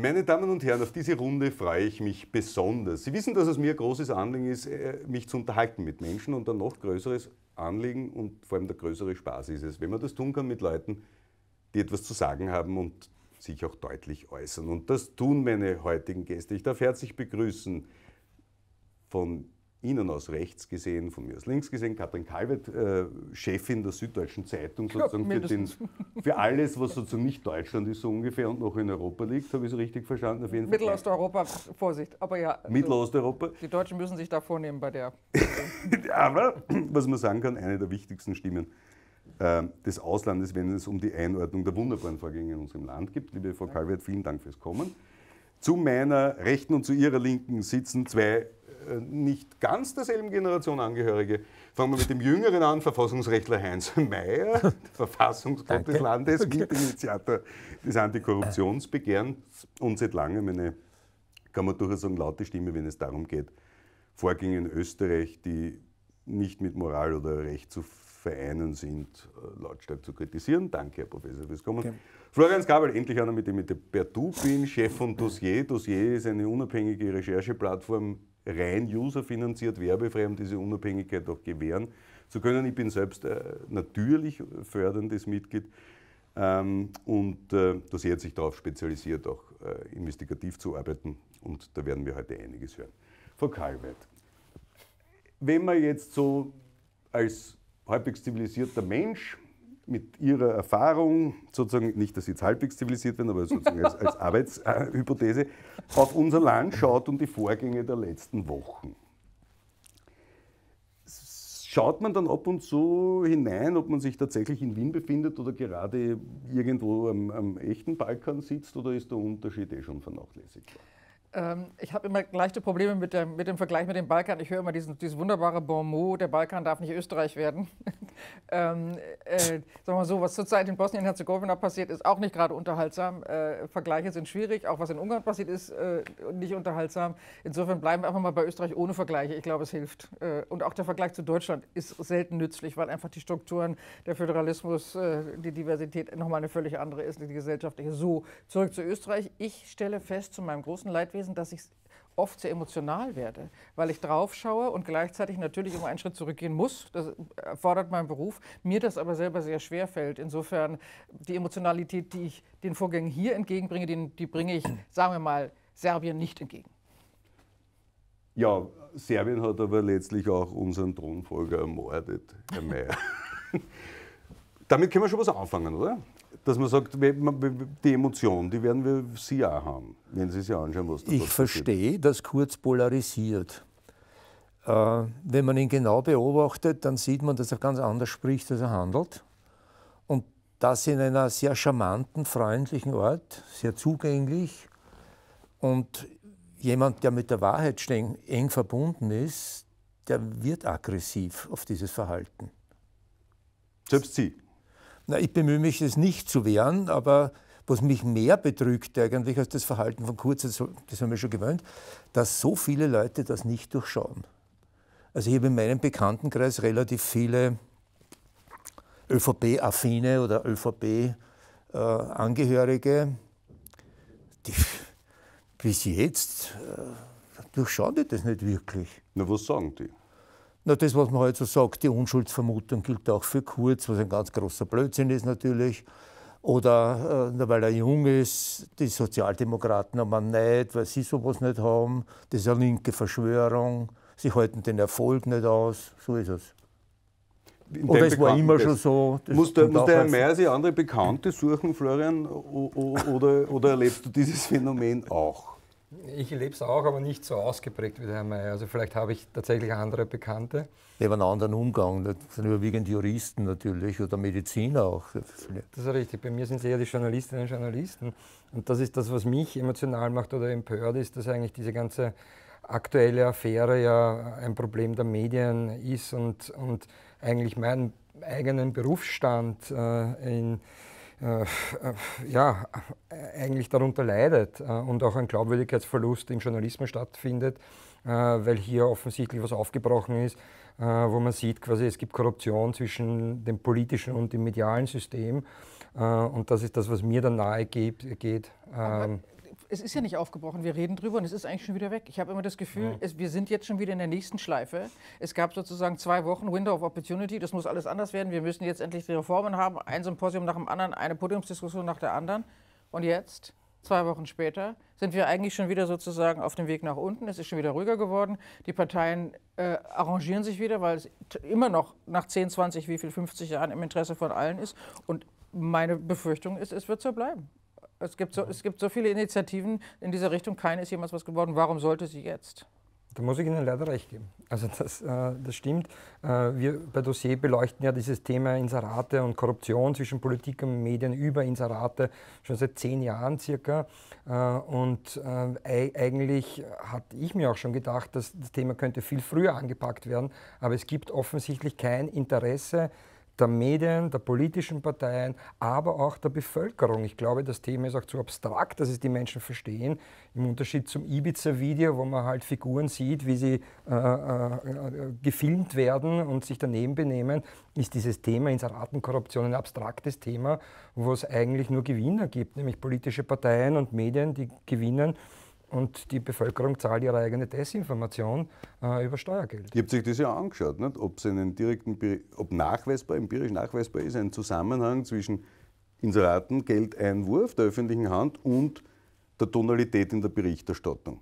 Meine Damen und Herren, auf diese Runde freue ich mich besonders. Sie wissen, dass es mir ein großes Anliegen ist, äh, mich zu unterhalten mit Menschen und ein noch größeres Anliegen und vor allem der größere Spaß ist es, wenn man das tun kann mit Leuten, die etwas zu sagen haben und sich auch deutlich äußern. Und das tun meine heutigen Gäste. Ich darf herzlich begrüßen von Ihnen aus rechts gesehen, von mir aus links gesehen, Katrin Kalwett, äh, Chefin der Süddeutschen Zeitung, sozusagen für, den, für, alles, was sozusagen nicht Deutschland ist, so ungefähr und noch in Europa liegt, habe ich es so richtig verstanden? Auf jeden Mittelosteuropa, Vorsicht, aber ja. Also Mittelosteuropa. Die Deutschen müssen sich da vornehmen bei der. aber, was man sagen kann, eine der wichtigsten Stimmen äh, des Auslandes, wenn es um die Einordnung der wunderbaren Vorgänge in unserem Land geht. Liebe Frau Kalwert, vielen Dank fürs Kommen. Zu meiner Rechten und zu Ihrer Linken sitzen zwei äh, nicht ganz derselben Generation Angehörige. Fangen wir mit dem Jüngeren an, Verfassungsrechtler Heinz Mayer, Verfassungsgott des Landes, Mitinitiator des Antikorruptionsbegehrens und seit langem eine, kann man durchaus sagen, laute Stimme, wenn es darum geht, Vorgänge in Österreich, die nicht mit Moral oder Recht zu vereinen sind, äh, lautstark zu kritisieren. Danke, Herr Professor, fürs Kommen. Okay. Florian Skabel, endlich einer, mit dem ich der Du bin, Chef von Dossier. Dossier ist eine unabhängige Rechercheplattform rein userfinanziert, werbefremd diese Unabhängigkeit auch gewähren zu können. Ich bin selbst äh, natürlich förderndes Mitglied ähm, und äh, das hat sich darauf spezialisiert, auch äh, investigativ zu arbeiten und da werden wir heute einiges hören. Frau Karlweit, wenn man jetzt so als halbwegs zivilisierter Mensch mit ihrer Erfahrung, sozusagen, nicht, dass sie jetzt halbwegs zivilisiert werden, aber sozusagen als, als Arbeitshypothese, auf unser Land schaut und die Vorgänge der letzten Wochen. Schaut man dann ab und zu hinein, ob man sich tatsächlich in Wien befindet oder gerade irgendwo am, am echten Balkan sitzt oder ist der Unterschied eh schon vernachlässigbar? Ähm, ich habe immer leichte Probleme mit dem, mit dem, Vergleich mit dem Balkan. Ich höre immer diesen, dieses wunderbare Bon mot, der Balkan darf nicht Österreich werden. ähm, äh, sagen wir mal so, was zurzeit in Bosnien-Herzegowina passiert, ist auch nicht gerade unterhaltsam. Äh, Vergleiche sind schwierig. Auch was in Ungarn passiert, ist äh, nicht unterhaltsam. Insofern bleiben wir einfach mal bei Österreich ohne Vergleiche. Ich glaube, es hilft. Äh, und auch der Vergleich zu Deutschland ist selten nützlich, weil einfach die Strukturen, der Föderalismus, äh, die Diversität nochmal eine völlig andere ist, die gesellschaftliche. So, zurück zu Österreich. Ich stelle fest, zu meinem großen Leidwesen, gewesen, dass ich oft sehr emotional werde, weil ich draufschaue und gleichzeitig natürlich immer einen Schritt zurückgehen muss. Das erfordert mein Beruf. Mir das aber selber sehr schwer fällt. Insofern die Emotionalität, die ich den Vorgängen hier entgegenbringe, die, die bringe ich, sagen wir mal, Serbien nicht entgegen. Ja, Serbien hat aber letztlich auch unseren Thronfolger ermordet, Herr Mayer. Damit können wir schon was anfangen, oder? dass man sagt, die Emotionen, die werden wir Sie auch haben, wenn Sie sich anschauen, was da passiert. Ich verstehe, dass Kurz polarisiert. Äh, wenn man ihn genau beobachtet, dann sieht man, dass er ganz anders spricht, als er handelt. Und das in einer sehr charmanten, freundlichen Art, sehr zugänglich. Und jemand, der mit der Wahrheit eng verbunden ist, der wird aggressiv auf dieses Verhalten. Selbst Sie? Na, ich bemühe mich, das nicht zu wehren, aber was mich mehr betrügt eigentlich als das Verhalten von Kurz, das haben wir schon gewöhnt, dass so viele Leute das nicht durchschauen. Also ich habe in meinem Bekanntenkreis relativ viele ÖVP-affine oder ÖVP-Angehörige, die bis jetzt äh, durchschauen die das nicht wirklich. Na, was sagen die? Na, das, was man heute halt so sagt, die Unschuldsvermutung gilt auch für Kurz, was ein ganz großer Blödsinn ist natürlich. Oder äh, weil er jung ist, die Sozialdemokraten haben ihn nicht, weil sie sowas nicht haben. Das ist eine linke Verschwörung. Sie halten den Erfolg nicht aus. So ist es. Oder es war immer schon so. Muss der, muss der Herr Mayer sich andere Bekannte suchen, Florian, oder, oder erlebst du dieses Phänomen auch? Ich lebe es auch, aber nicht so ausgeprägt wie der Herr Mayer. Also vielleicht habe ich tatsächlich andere Bekannte. Wir haben einen anderen Umgang. Das sind überwiegend Juristen natürlich oder Mediziner auch. Das ist richtig. Bei mir sind es eher die Journalistinnen und Journalisten. Und das ist das, was mich emotional macht oder empört, ist, dass eigentlich diese ganze aktuelle Affäre ja ein Problem der Medien ist und, und eigentlich meinen eigenen Berufsstand äh, in äh, äh, ja, äh, eigentlich darunter leidet und auch ein Glaubwürdigkeitsverlust im Journalismus stattfindet, weil hier offensichtlich was aufgebrochen ist, wo man sieht, quasi es gibt Korruption zwischen dem politischen und dem medialen System und das ist das, was mir dann nahe geht. Aber ähm, es ist ja nicht aufgebrochen. Wir reden drüber und es ist eigentlich schon wieder weg. Ich habe immer das Gefühl, ja. es, wir sind jetzt schon wieder in der nächsten Schleife. Es gab sozusagen zwei Wochen Window of Opportunity. Das muss alles anders werden. Wir müssen jetzt endlich die Reformen haben. Ein Symposium nach dem anderen, eine Podiumsdiskussion nach der anderen. Und jetzt, zwei Wochen später, sind wir eigentlich schon wieder sozusagen auf dem Weg nach unten. Es ist schon wieder ruhiger geworden. Die Parteien äh, arrangieren sich wieder, weil es immer noch nach 10, 20, wie viel, 50 Jahren im Interesse von allen ist. Und meine Befürchtung ist, es wird so bleiben. Es gibt, so, es gibt so viele Initiativen in dieser Richtung, keine ist jemals was geworden. Warum sollte sie jetzt? Da muss ich Ihnen leider recht geben. Also das, äh, das stimmt. Äh, wir bei Dossier beleuchten ja dieses Thema Inserate und Korruption zwischen Politik und Medien über Inserate schon seit zehn Jahren circa. Äh, und äh, eigentlich hatte ich mir auch schon gedacht, dass das Thema könnte viel früher angepackt werden. Aber es gibt offensichtlich kein Interesse der Medien, der politischen Parteien, aber auch der Bevölkerung. Ich glaube, das Thema ist auch zu abstrakt, dass es die Menschen verstehen. Im Unterschied zum Ibiza-Video, wo man halt Figuren sieht, wie sie äh, äh, äh gefilmt werden und sich daneben benehmen, ist dieses Thema Inseratenkorruption ein abstraktes Thema, wo es eigentlich nur Gewinner gibt, nämlich politische Parteien und Medien, die gewinnen und die Bevölkerung zahlt ihre eigene Desinformation äh, über Steuergeld. Ihr habt sich das ja angeschaut, nicht? ob es einen direkten, ob nachweisbar, empirisch nachweisbar ist, ein Zusammenhang zwischen Inseraten, Geldeinwurf der öffentlichen Hand und der Tonalität in der Berichterstattung.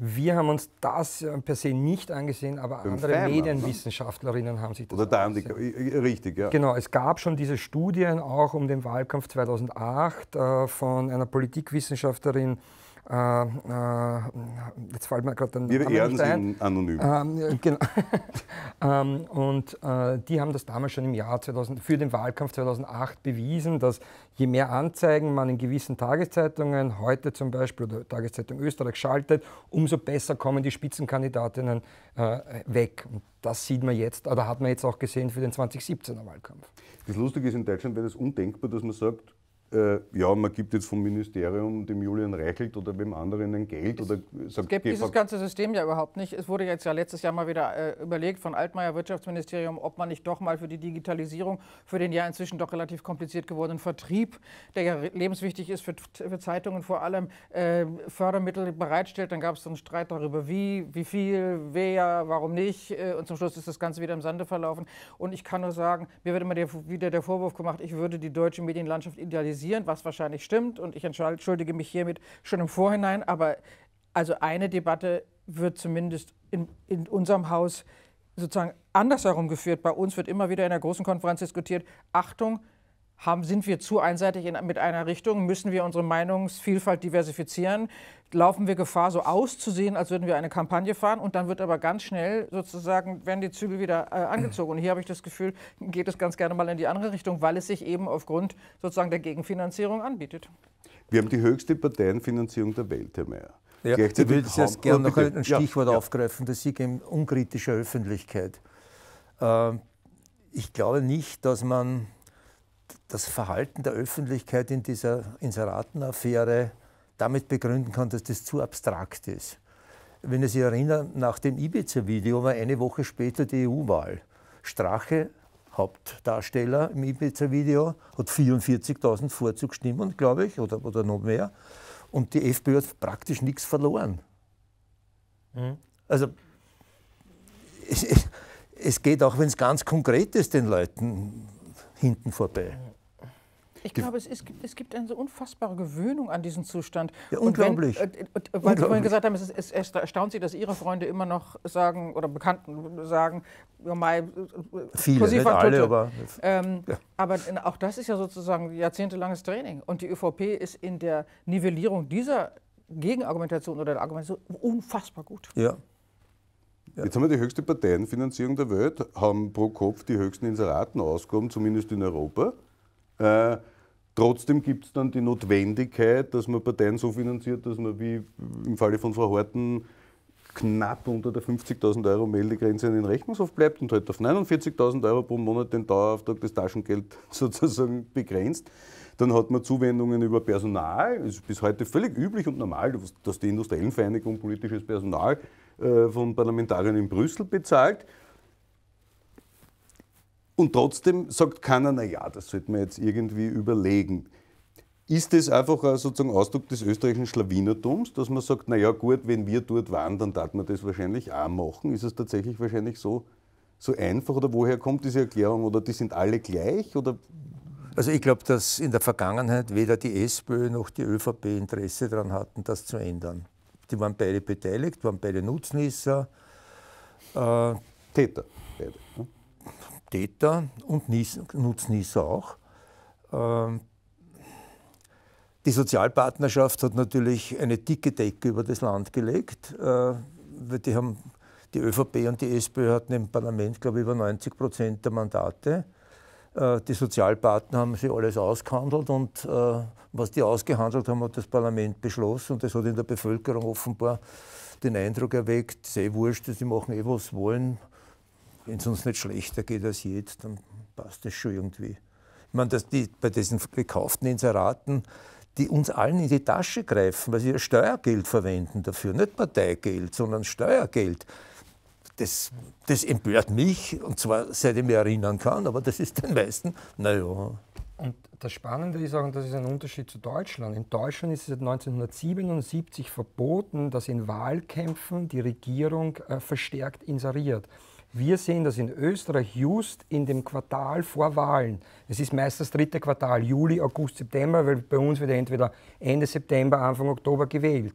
Wir haben uns das äh, per se nicht angesehen, aber Beim andere Feiner, Medienwissenschaftlerinnen ne? haben sich das Oder da angesehen. Äh, richtig, ja. Genau, es gab schon diese Studien auch um den Wahlkampf 2008 äh, von einer Politikwissenschaftlerin äh, äh, jetzt fällt mir gerade ein Wir ehren ein. Sie anonym. Ähm, genau. ähm, und äh, die haben das damals schon im Jahr 2000, für den Wahlkampf 2008 bewiesen, dass je mehr Anzeigen man in gewissen Tageszeitungen, heute zum Beispiel oder Tageszeitung Österreich, schaltet, umso besser kommen die Spitzenkandidatinnen äh, weg. Und das sieht man jetzt, oder hat man jetzt auch gesehen für den 2017er Wahlkampf. Das Lustige ist in Deutschland wäre das undenkbar, dass man sagt, äh, ja, man gibt jetzt vom Ministerium dem Julian Reichelt oder wem anderen ein Geld. Es, oder sagt, es gibt dieses ganze System ja überhaupt nicht. Es wurde jetzt ja letztes Jahr mal wieder äh, überlegt von Altmaier Wirtschaftsministerium, ob man nicht doch mal für die Digitalisierung, für den ja inzwischen doch relativ kompliziert gewordenen Vertrieb, der ja lebenswichtig ist für, für Zeitungen vor allem, äh, Fördermittel bereitstellt. Dann gab es so einen Streit darüber, wie, wie viel, wer, warum nicht. Äh, und zum Schluss ist das Ganze wieder im Sande verlaufen. Und ich kann nur sagen, mir wird immer der, wieder der Vorwurf gemacht, ich würde die deutsche Medienlandschaft idealisieren kritisieren, was wahrscheinlich stimmt. Und ich entschuldige mich hiermit schon im Vorhinein. Aber also eine Debatte wird zumindest in, in unserem Haus sozusagen andersherum geführt. Bei uns wird immer wieder in der großen Konferenz diskutiert, Achtung, haben, sind wir zu einseitig in, mit einer Richtung? Müssen wir unsere Meinungsvielfalt diversifizieren? Laufen wir Gefahr, so auszusehen, als würden wir eine Kampagne fahren? Und dann wird aber ganz schnell sozusagen, werden die Zügel wieder äh, angezogen. Und hier habe ich das Gefühl, geht es ganz gerne mal in die andere Richtung, weil es sich eben aufgrund sozusagen der Gegenfinanzierung anbietet. Wir haben die höchste Parteienfinanzierung der Welt, Herr Mayer. Ja, ich würde jetzt gerne oh, noch ein Stichwort ja, ja. aufgreifen, das Sieg in unkritischer Öffentlichkeit. Äh, ich glaube nicht, dass man das Verhalten der Öffentlichkeit in dieser Inseratenaffäre damit begründen kann, dass das zu abstrakt ist. Wenn Sie sich erinnern, nach dem Ibiza-Video war eine Woche später die EU-Wahl. Strache, Hauptdarsteller im Ibiza-Video, hat 44.000 Vorzugsstimmen, glaube ich, oder, oder noch mehr. Und die FPÖ hat praktisch nichts verloren. Mhm. Also, es, es geht auch, wenn es ganz konkret ist, den Leuten hinten vorbei. Ich glaube, es, ist, es, gibt eine so unfassbare Gewöhnung an diesen Zustand. Ja, unglaublich. Wenn, äh, äh, weil unglaublich. Sie vorhin gesagt haben, es, es, es, erstaunt Sie, dass Ihre Freunde immer noch sagen oder Bekannten sagen, ja, äh, Viele, nicht alle, Tutte. aber. Ähm, ja. Aber auch das ist ja sozusagen jahrzehntelanges Training. Und die ÖVP ist in der Nivellierung dieser Gegenargumentation oder der Argumentation unfassbar gut. Ja. Ja. Jetzt haben wir die höchste Parteienfinanzierung der Welt, haben pro Kopf die höchsten Inseratenausgaben, zumindest in Europa. Äh, trotzdem gibt es dann die Notwendigkeit, dass man Parteien so finanziert, dass man wie im Falle von Frau Horten knapp unter der 50.000 Euro Meldegrenze in den Rechnungshof bleibt und halt auf 49.000 Euro pro Monat den Dauerauftrag des Taschengeld sozusagen begrenzt. Dann hat man Zuwendungen über Personal, ist bis heute völlig üblich und normal, dass die Industriellenvereinigung politisches Personal äh, von Parlamentariern in Brüssel bezahlt. Und trotzdem sagt keiner, naja, das sollte man jetzt irgendwie überlegen. Ist das einfach ein sozusagen Ausdruck des österreichischen Schlawinertums, dass man sagt, naja gut, wenn wir dort waren, dann darf man das wahrscheinlich auch machen? Ist es tatsächlich wahrscheinlich so, so einfach oder woher kommt diese Erklärung? Oder die sind alle gleich? Oder also ich glaube, dass in der Vergangenheit weder die SPÖ noch die ÖVP Interesse daran hatten, das zu ändern. Die waren beide beteiligt, waren beide Nutznießer. Äh, Täter, beide. Ne? Täter und Nies, Nutznießer auch. Äh, die Sozialpartnerschaft hat natürlich eine dicke Decke über das Land gelegt. Äh, weil die, haben, die ÖVP und die SPÖ hatten im Parlament, glaube ich, über 90 Prozent der Mandate. Äh, die Sozialpartner haben sich alles ausgehandelt und äh, was die ausgehandelt haben, hat das Parlament beschlossen und das hat in der Bevölkerung offenbar den Eindruck erweckt, ist eh wurscht, sie machen eh was wollen, wenn es uns nicht schlechter geht als jetzt, dann passt das schon irgendwie. Ich meine, dass die bei diesen gekauften Inseraten, die uns allen in die Tasche greifen, weil sie ihr Steuergeld verwenden dafür, nicht Parteigeld, sondern Steuergeld das, das empört mich, und zwar seit ich mich erinnern kann, aber das ist den meisten, naja. Und das Spannende ist auch, und das ist ein Unterschied zu Deutschland. In Deutschland ist es seit 1977 verboten, dass in Wahlkämpfen die Regierung äh, verstärkt inseriert. Wir sehen das in Österreich just in dem Quartal vor Wahlen. Es ist meist das dritte Quartal, Juli, August, September, weil bei uns wird entweder Ende September, Anfang Oktober gewählt.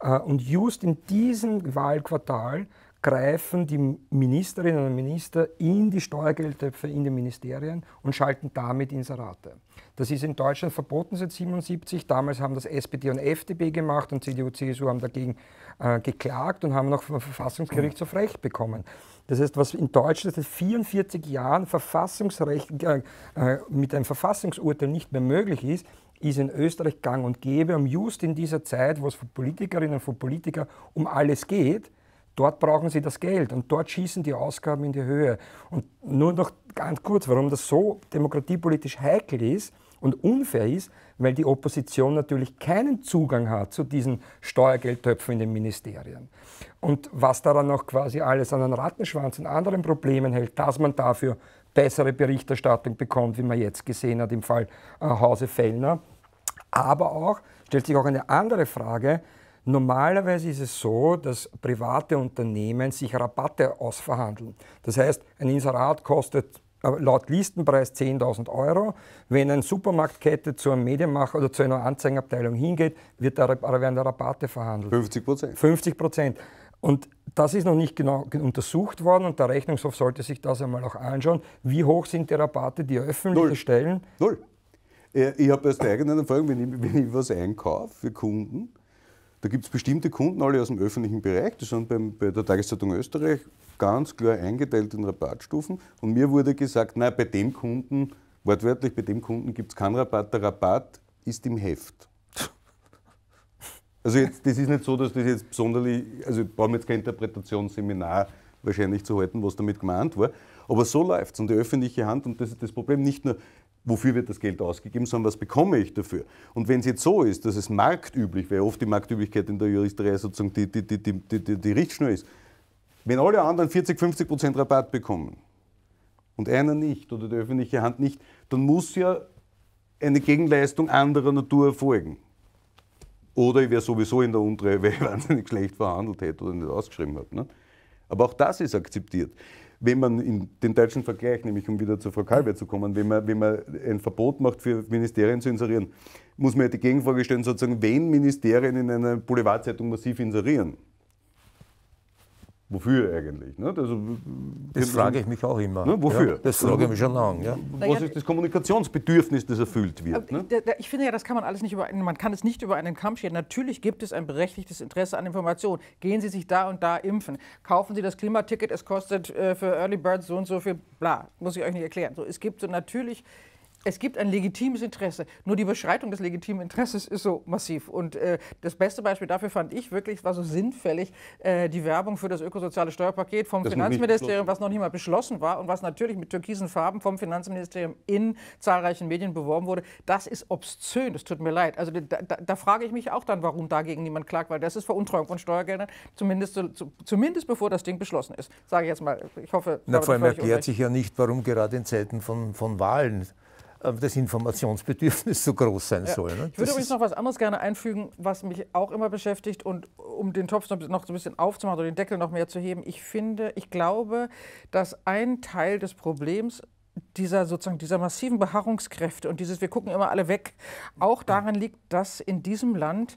Äh, und just in diesem Wahlquartal greifen die Ministerinnen und Minister in die Steuergeldtöpfe in den Ministerien und schalten damit Inserate. Das ist in Deutschland verboten seit 1977. Damals haben das SPD und FDP gemacht und CDU, CSU haben dagegen äh, geklagt und haben noch vom Verfassungsgerichtshof Recht bekommen. Das heißt, was in Deutschland seit 44 Jahren Verfassungsrecht, äh, äh, mit einem Verfassungsurteil nicht mehr möglich ist, ist in Österreich gang und gäbe. Und just in dieser Zeit, wo es von Politikerinnen und Politikern um alles geht, Dort brauchen sie das Geld und dort schießen die Ausgaben in die Höhe. Und nur noch ganz kurz, warum das so demokratiepolitisch heikel ist und unfair ist, weil die Opposition natürlich keinen Zugang hat zu diesen Steuergeldtöpfen in den Ministerien. Und was daran noch quasi alles an einen Rattenschwanz und anderen Problemen hält, dass man dafür bessere Berichterstattung bekommt, wie man jetzt gesehen hat im Fall äh, Hause Fellner. Aber auch, stellt sich auch eine andere Frage, Normalerweise ist es so, dass private Unternehmen sich Rabatte ausverhandeln. Das heißt, ein Inserat kostet äh, laut Listenpreis 10.000 Euro. Wenn eine Supermarktkette zu einem Medienmacher oder zu einer Anzeigenabteilung hingeht, wird der, werden der Rabatte verhandelt. 50 Prozent. 50 Prozent. Und das ist noch nicht genau untersucht worden und der Rechnungshof sollte sich das einmal auch anschauen. Wie hoch sind die Rabatte, die öffentliche Null. Stellen? Null. Äh, ich habe erst der eigenen Erfahrung, wenn ich, wenn ich was einkaufe für Kunden, da gibt es bestimmte Kunden, alle aus dem öffentlichen Bereich, die sind beim, bei der Tageszeitung Österreich ganz klar eingeteilt in Rabattstufen. Und mir wurde gesagt, nein, bei dem Kunden, wortwörtlich, bei dem Kunden gibt es keinen Rabatt, der Rabatt ist im Heft. Also jetzt, das ist nicht so, dass das jetzt besonders, also ich brauche jetzt kein Interpretationsseminar wahrscheinlich zu halten, was damit gemeint war. Aber so läuft es und die öffentliche Hand, und das ist das Problem, nicht nur wofür wird das Geld ausgegeben, sondern was bekomme ich dafür. Und wenn es jetzt so ist, dass es marktüblich, weil oft die Marktüblichkeit in der Juristerei sozusagen die, die, die, die, die, die Richtschnur ist, wenn alle anderen 40, 50 Prozent Rabatt bekommen und einer nicht oder die öffentliche Hand nicht, dann muss ja eine Gegenleistung anderer Natur erfolgen. Oder ich wäre sowieso in der Untreue, weil ich wahnsinnig schlecht verhandelt hätte oder nicht ausgeschrieben habe. Ne? Aber auch das ist akzeptiert wenn man in den deutschen Vergleich, nämlich um wieder zu Frau Kalwer zu kommen, wenn man, wenn man ein Verbot macht, für Ministerien zu inserieren, muss man ja die Gegenfrage stellen, sozusagen, wenn Ministerien in einer Boulevardzeitung massiv inserieren, Wofür eigentlich? Ne? Also, das frage ich mich auch immer. Ne? Wofür? Ja, das also, frage ich mich schon lange. Ja. Was ist das Kommunikationsbedürfnis, das erfüllt wird? Ne? Ich finde ja, das kann man alles nicht über einen, man kann es nicht über einen Kamm scheren. Natürlich gibt es ein berechtigtes Interesse an Information. Gehen Sie sich da und da impfen. Kaufen Sie das Klimaticket, es kostet äh, für Early Birds so und so viel, bla, muss ich euch nicht erklären. So, es gibt so natürlich es gibt ein legitimes Interesse. Nur die Überschreitung des legitimen Interesses ist so massiv. Und äh, das beste Beispiel dafür fand ich wirklich, war so sinnfällig äh, die Werbung für das ökosoziale Steuerpaket vom das Finanzministerium, was noch nicht mal beschlossen war und was natürlich mit türkisen Farben vom Finanzministerium in zahlreichen Medien beworben wurde. Das ist obszön, das tut mir leid. Also da, da, da frage ich mich auch dann, warum dagegen niemand klagt, weil das ist Veruntreuung von Steuergeldern, zumindest, zu, zumindest bevor das Ding beschlossen ist. Sage ich jetzt mal. Ich hoffe. Na, vor allem erklärt sich ja nicht, warum gerade in Zeiten von, von Wahlen äh, das Informationsbedürfnis so groß sein ja. soll. Ne? Ich würde übrigens noch was anderes gerne einfügen, was mich auch immer beschäftigt und um den Topf noch so ein bisschen aufzumachen oder den Deckel noch mehr zu heben. Ich finde, ich glaube, dass ein Teil des Problems dieser sozusagen dieser massiven Beharrungskräfte und dieses wir gucken immer alle weg auch daran liegt, dass in diesem Land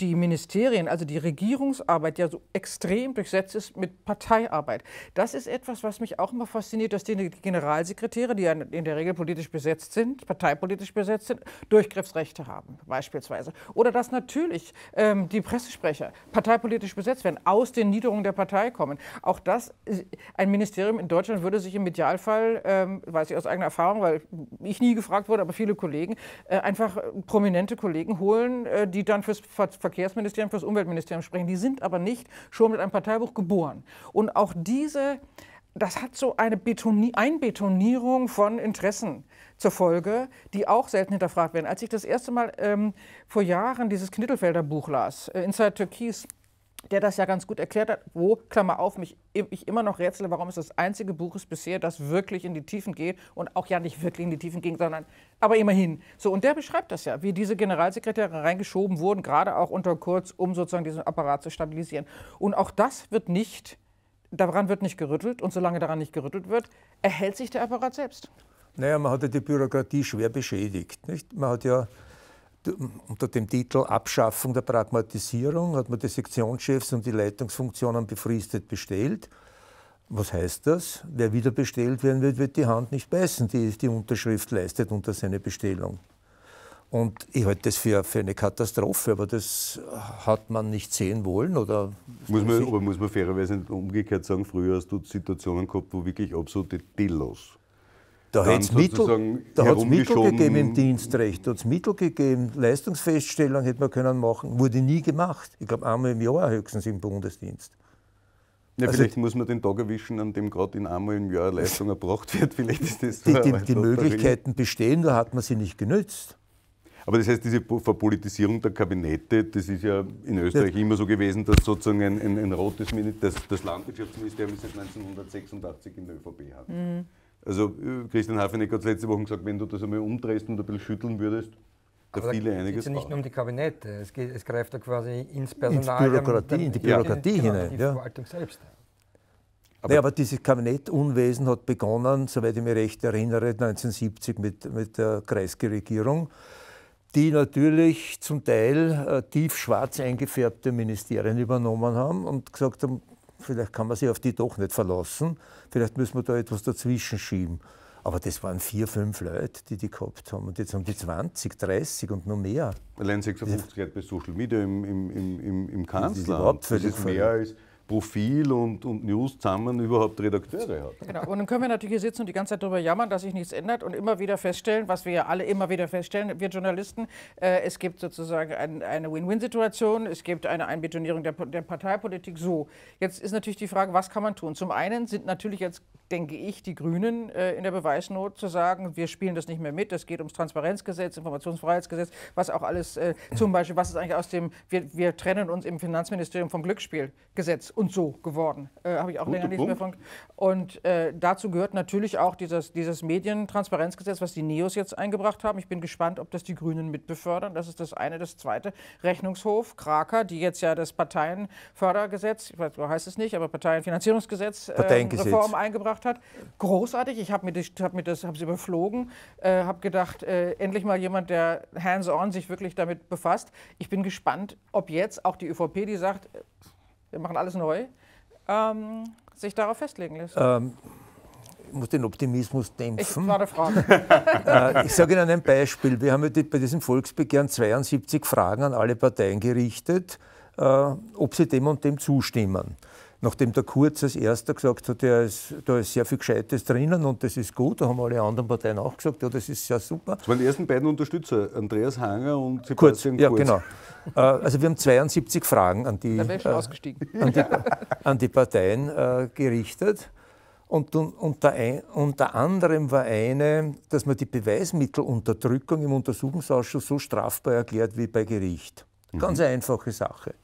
die Ministerien, also die Regierungsarbeit ja so extrem durchsetzt ist mit Parteiarbeit. Das ist etwas, was mich auch immer fasziniert, dass die Generalsekretäre, die ja in der Regel politisch besetzt sind, parteipolitisch besetzt sind, Durchgriffsrechte haben beispielsweise. Oder dass natürlich ähm, die Pressesprecher parteipolitisch besetzt werden, aus den Niederungen der Partei kommen. Auch das, äh, ein Ministerium in Deutschland würde sich im Medialfall, ähm, weiß ich aus eigener Erfahrung, weil ich nie gefragt wurde, aber viele Kollegen, äh, einfach äh, prominente Kollegen holen, äh, die dann fürs, fürs Verkehrsministerium, für das Umweltministerium sprechen. Die sind aber nicht schon mit einem Parteibuch geboren. Und auch diese, das hat so eine Betoni Einbetonierung von Interessen zur Folge, die auch selten hinterfragt werden. Als ich das erste Mal ähm, vor Jahren dieses Knittelfelder Buch las, äh, Inside Türkis der das ja ganz gut erklärt hat, wo, Klammer auf, mich, ich immer noch rätsle, warum es das einzige Buch ist bisher, das wirklich in die Tiefen geht und auch ja nicht wirklich in die Tiefen ging, sondern aber immerhin. So, und der beschreibt das ja, wie diese Generalsekretäre reingeschoben wurden, gerade auch unter Kurz, um sozusagen diesen Apparat zu stabilisieren. Und auch das wird nicht, daran wird nicht gerüttelt und solange daran nicht gerüttelt wird, erhält sich der Apparat selbst. Naja, man hat ja die Bürokratie schwer beschädigt. Nicht? Man hat ja unter dem Titel Abschaffung der Pragmatisierung hat man die Sektionschefs und die Leitungsfunktionen befristet bestellt. Was heißt das? Wer wieder bestellt werden wird, wird die Hand nicht beißen, die die Unterschrift leistet unter seine Bestellung. Und ich halte das für, für, eine Katastrophe, aber das hat man nicht sehen wollen. Oder muss man, aber muss man fairerweise umgekehrt sagen, früher hast du Situationen gehabt, wo wirklich absolute Dillos da hat es Mittel, Mittel gegeben im Dienstrecht, da hat es Mittel gegeben, Leistungsfeststellung hätte man können machen, wurde nie gemacht. Ich glaube, einmal im Jahr höchstens im Bundesdienst. Ja, also vielleicht muss man den Tag erwischen, an dem gerade in einmal im Jahr Leistung erbracht wird. Vielleicht ist das die, die, die Möglichkeiten bestehen, nur hat man sie nicht genützt. Aber das heißt, diese Verpolitisierung der Kabinette, das ist ja in Österreich ja. immer so gewesen, dass sozusagen ein, ein, ein rotes Minit, das, das Landwirtschaftsministerium seit 1986 in der ÖVP hat. Mhm. Also äh, Christian Hafeneck hat letzte Woche gesagt, wenn du das einmal umdrehst und ein bisschen schütteln würdest, da Aber viele da einiges. Es geht ja nicht nur um die Kabinette, es, geht, es greift ja quasi ins Personal. Ins Bürokratie, in die Bürokratie in, hinein. Die Verwaltung selbst. Aber, nee, aber dieses Kabinettunwesen hat begonnen, soweit ich mich recht erinnere, 1970 mit, mit der Kreisky-Regierung, die natürlich zum Teil äh, tief schwarz eingefärbte Ministerien übernommen haben und gesagt haben, vielleicht kann man sich auf die doch nicht verlassen, vielleicht müssen wir da etwas dazwischen schieben. Aber das waren vier, fünf Leute, die die gehabt haben. Und jetzt haben die 20, 30 und noch mehr. Allein 56 Leute bei Social Media im, im, im, im Kanzler. Das ist überhaupt das ist mehr als Profil und, und News zusammen überhaupt Redakteure hat. Genau, und dann können wir natürlich hier sitzen und die ganze Zeit darüber jammern, dass sich nichts ändert und immer wieder feststellen, was wir ja alle immer wieder feststellen, wir Journalisten, äh, es gibt sozusagen ein, eine Win-Win-Situation, es gibt eine Einbetonierung der, der Parteipolitik. So, jetzt ist natürlich die Frage, was kann man tun? Zum einen sind natürlich jetzt denke ich, die Grünen äh, in der Beweisnot zu sagen, wir spielen das nicht mehr mit, es geht ums Transparenzgesetz, Informationsfreiheitsgesetz, was auch alles, äh, zum Beispiel, was ist eigentlich aus dem, wir, wir, trennen uns im Finanzministerium vom Glücksspielgesetz und so geworden. Äh, Habe ich auch Gute länger nichts mehr von. Und äh, dazu gehört natürlich auch dieses, dieses Medientransparenzgesetz, was die Neos jetzt eingebracht haben. Ich bin gespannt, ob das die Grünen mitbefördern. Das ist das eine. Das zweite, Rechnungshof, Kraker, die jetzt ja das Parteienfördergesetz, ich weiß, heißt es nicht, aber Parteienfinanzierungsgesetz, ähm, Parteiengesetz. Reform eingebracht gemacht hat. Großartig. Ich habe mir, das, hab mir das hab's überflogen, äh, habe gedacht, äh, endlich mal jemand, der hands-on sich wirklich damit befasst. Ich bin gespannt, ob jetzt auch die ÖVP, die sagt, äh, wir machen alles neu, ähm, sich darauf festlegen lässt. Ähm, ich muss den Optimismus dämpfen. Äh, ich, war eine Frage. ich sage Ihnen ein Beispiel. Wir haben bei diesem Volksbegehren 72 Fragen an alle Parteien gerichtet, äh, ob sie dem und dem zustimmen nachdem der Kurz als erster gesagt hat, ja, ist, da ist sehr viel Gescheites drinnen und das ist gut, da haben alle anderen Parteien auch gesagt, ja, das ist sehr super. Das waren die ersten beiden Unterstützer, Andreas Hanger und Sebastian Kurz. Ja, genau. Äh, also wir haben 72 Fragen an die, äh, an die, an die Parteien äh, gerichtet. Und unter, unter, anderem war eine, dass man die Beweismittelunterdrückung im Untersuchungsausschuss so strafbar erklärt wie bei Gericht. Ganz mhm. einfache Sache.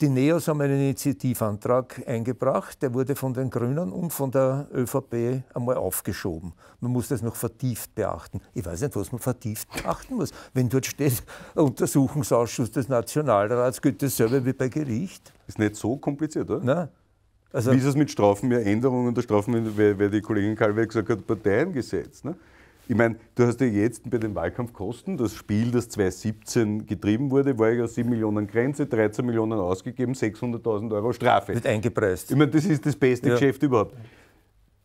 Die Neos haben einen Initiativantrag eingebracht, der wurde von den Grünen und von der ÖVP einmal aufgeschoben. Man muss das noch vertieft beachten. Ich weiß nicht, was man vertieft beachten muss. Wenn dort steht, Untersuchungsausschuss des Nationalrats, gilt dasselbe wie bei Gericht. Ist nicht so kompliziert, oder? Nein. Also, wie ist es mit Strafen, Änderungen der Strafen, wer die Kollegin Kalwey gesagt hat, Parteiengesetz? Ne? Ich meine, du hast ja jetzt bei den Wahlkampfkosten das Spiel, das 2017 getrieben wurde, war ja 7 Millionen Grenze, 13 Millionen ausgegeben, 600.000 Euro Strafe. Wird eingepreist. Ich meine, das ist das beste ja. Geschäft überhaupt.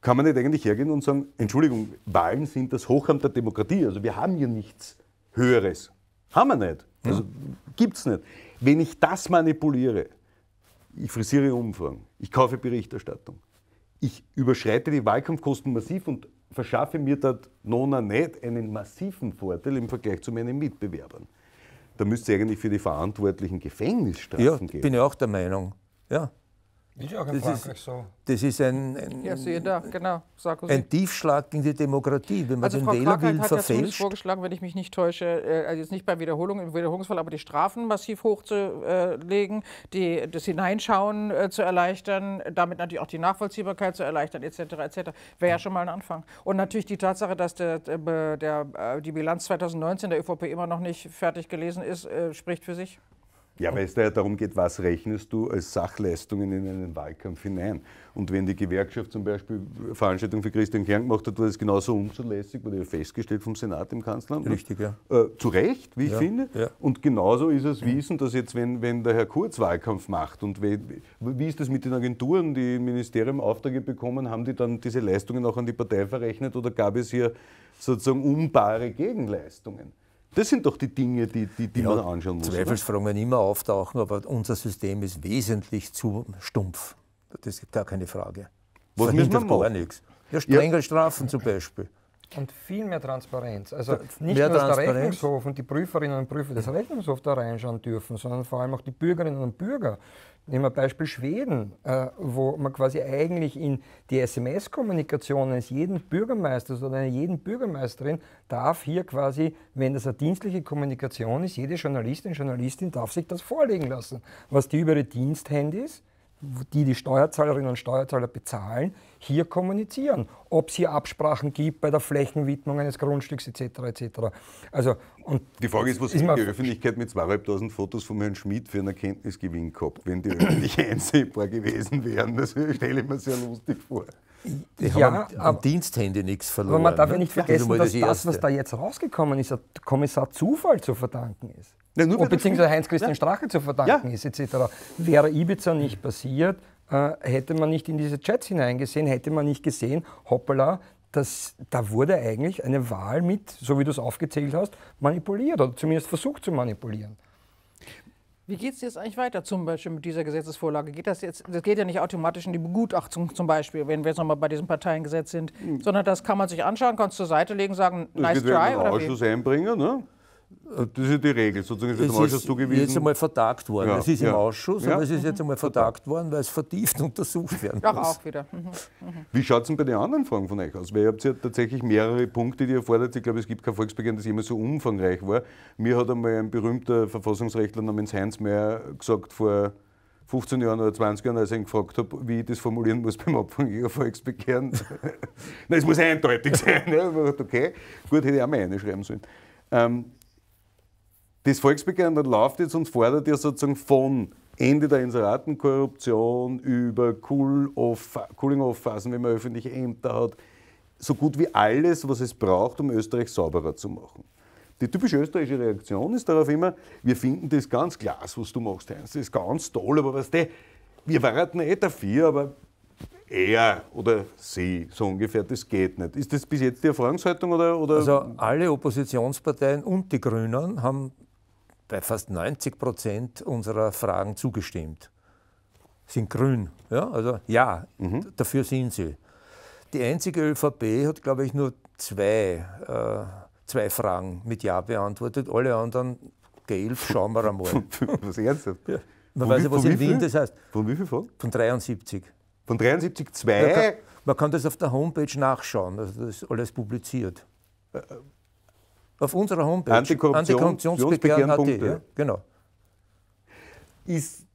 Kann man nicht eigentlich hergehen und sagen, Entschuldigung, Wahlen sind das Hochamt der Demokratie, also wir haben hier nichts Höheres. Haben wir nicht. Also mhm. gibt es nicht. Wenn ich das manipuliere, ich frisiere Umfragen, ich kaufe Berichterstattung, ich überschreite die Wahlkampfkosten massiv und verschaffe mir dort nona nicht einen massiven Vorteil im Vergleich zu meinen Mitbewerbern. Da müsste es eigentlich für die Verantwortlichen Gefängnisstrafen ja, geben. bin ich auch der Meinung. Ja. Ist ja das, Frankreich ist, so. das ist ein, ein, ja, siehe da, genau, Sarkozy. ein Tiefschlag in die Demokratie, wenn man also den Frau Wählerwillen hat verfälscht. Ja vorgeschlagen, wenn ich mich nicht täusche, äh, also jetzt nicht bei Wiederholung, im Wiederholungsfall, aber die Strafen massiv hochzulegen, äh, das Hineinschauen äh, zu erleichtern, damit natürlich auch die Nachvollziehbarkeit zu erleichtern, etc. etc. Wäre ja schon mal ein Anfang. Und natürlich die Tatsache, dass der, der, der äh, die Bilanz 2019 der ÖVP immer noch nicht fertig gelesen ist, äh, spricht für sich. Ja, weil es da ja darum geht, was rechnest du als Sachleistungen in einen Wahlkampf hinein? Und wenn die Gewerkschaft zum Beispiel Veranstaltung für Christian Kern gemacht hat, war das genauso unzulässig, wurde ja festgestellt vom Senat im Kanzleramt. Richtig, ja. Äh, zu Recht, wie ja, ich finde. Ja. Und genauso ist es Wissen, dass jetzt, wenn, wenn der Herr Kurz Wahlkampf macht und wie, wie ist das mit den Agenturen, die im Ministerium Aufträge bekommen, haben die dann diese Leistungen auch an die Partei verrechnet oder gab es hier sozusagen unbare Gegenleistungen? Das sind doch die Dinge, die, die, die ja, man anschauen muss. Zweifelsfragen werden immer auftauchen, aber unser System ist wesentlich zu stumpf. Das ist gar keine Frage. Was Verhindert müssen wir machen? gar nichts. Ja, strenge ja. Strafen zum Beispiel. Und viel mehr Transparenz. Also nicht mehr nur, dass der Rechnungshof und die Prüferinnen und Prüfer des Rechnungshofs da reinschauen dürfen, sondern vor allem auch die Bürgerinnen und Bürger. Nehmen wir Beispiel Schweden, äh, wo man quasi eigentlich in die SMS-Kommunikation eines jeden Bürgermeisters oder einer jeden Bürgermeisterin darf hier quasi, wenn das eine dienstliche Kommunikation ist, jede Journalistin, Journalistin darf sich das vorlegen lassen, was die über ihre Diensthandys die die Steuerzahlerinnen und Steuerzahler bezahlen, hier kommunizieren. Ob es hier Absprachen gibt bei der Flächenwidmung eines Grundstücks etc. etc. Also, und die Frage ist, was ist die Öffentlichkeit mit 2.500 Fotos von Herrn Schmidt für einen Erkenntnisgewinn gehabt, wenn die öffentlich einsehbar gewesen wären? Das stelle ich mir sehr lustig vor. Die ja, haben am Diensthandy nichts verloren. Aber man darf ja ne? nicht vergessen, dass das, das was da jetzt rausgekommen ist, der Kommissar Zufall zu verdanken ist. Ja, nur, beziehungsweise Heinz-Christian ja. Strache zu verdanken ist, etc. Wäre Ibiza nicht passiert, äh, hätte man nicht in diese Chats hineingesehen, hätte man nicht gesehen, hoppala, das, da wurde eigentlich eine Wahl mit, so wie du es aufgezählt hast, manipuliert oder zumindest versucht zu manipulieren. Wie geht es jetzt eigentlich weiter zum Beispiel mit dieser Gesetzesvorlage? Geht das jetzt, das geht ja nicht automatisch in die Begutachtung zum Beispiel, wenn wir jetzt nochmal bei diesem Parteiengesetz sind, hm. sondern das kann man sich anschauen, kann es zur Seite legen, sagen, das nice try. Oder Ausschuss wie? einbringen, ne? Äh, das ist die Regel, sozusagen ist es im Ausschuss zugewiesen. jetzt einmal vertagt worden. Ja. Es ist im Ausschuss, ja. aber es ist jetzt einmal mhm. vertagt worden, weil es vertieft untersucht werden muss. Auch, auch wieder. Mhm. Mhm. Wie schaut es denn bei den anderen Fragen von euch aus? Weil ihr habt ja tatsächlich mehrere Punkte, die ihr fordert. Ich glaube, es gibt kein Volksbegehren, das immer so umfangreich war. Mir hat einmal ein berühmter Verfassungsrechtler namens Heinz Mayer gesagt vor 15 Jahren oder 20 Jahren, als ich ihn gefragt habe, wie ich das formulieren muss beim Abfang ihrer Volksbegehren. Nein, es muss eindeutig sein. Ne? Ich habe okay, gut, hätte ich auch mal eine schreiben sollen. Ähm, das Volksbegehren das läuft jetzt und fordert ja sozusagen von Ende der Inseratenkorruption über Cooling-Off-Phasen, wenn man öffentliche Ämter hat, so gut wie alles, was es braucht, um Österreich sauberer zu machen. Die typische österreichische Reaktion ist darauf immer, wir finden das ganz klar, was du machst, Heinz, das ist ganz toll, aber was weißt du, wir warten eh dafür, aber er oder sie, so ungefähr, das geht nicht. Ist das bis jetzt die Erfahrungshaltung? Oder, oder? Also alle Oppositionsparteien und die Grünen haben bei fast 90 Prozent unserer Fragen zugestimmt. Sind grün. Ja, also ja, mhm. dafür sind sie. Die einzige ÖVP hat, glaube ich, nur zwei, äh, zwei Fragen mit Ja beantwortet. Alle anderen gelb, schauen wir einmal. was ernsthaft? Ja. Man von weiß ja, was in Wien das heißt. Von wie viel von? Von 73. Von 73, zwei? Man kann, man kann das auf der Homepage nachschauen. Also das ist alles publiziert. Auf unserer Homepage. Antikorruption, Ja, genau. Ist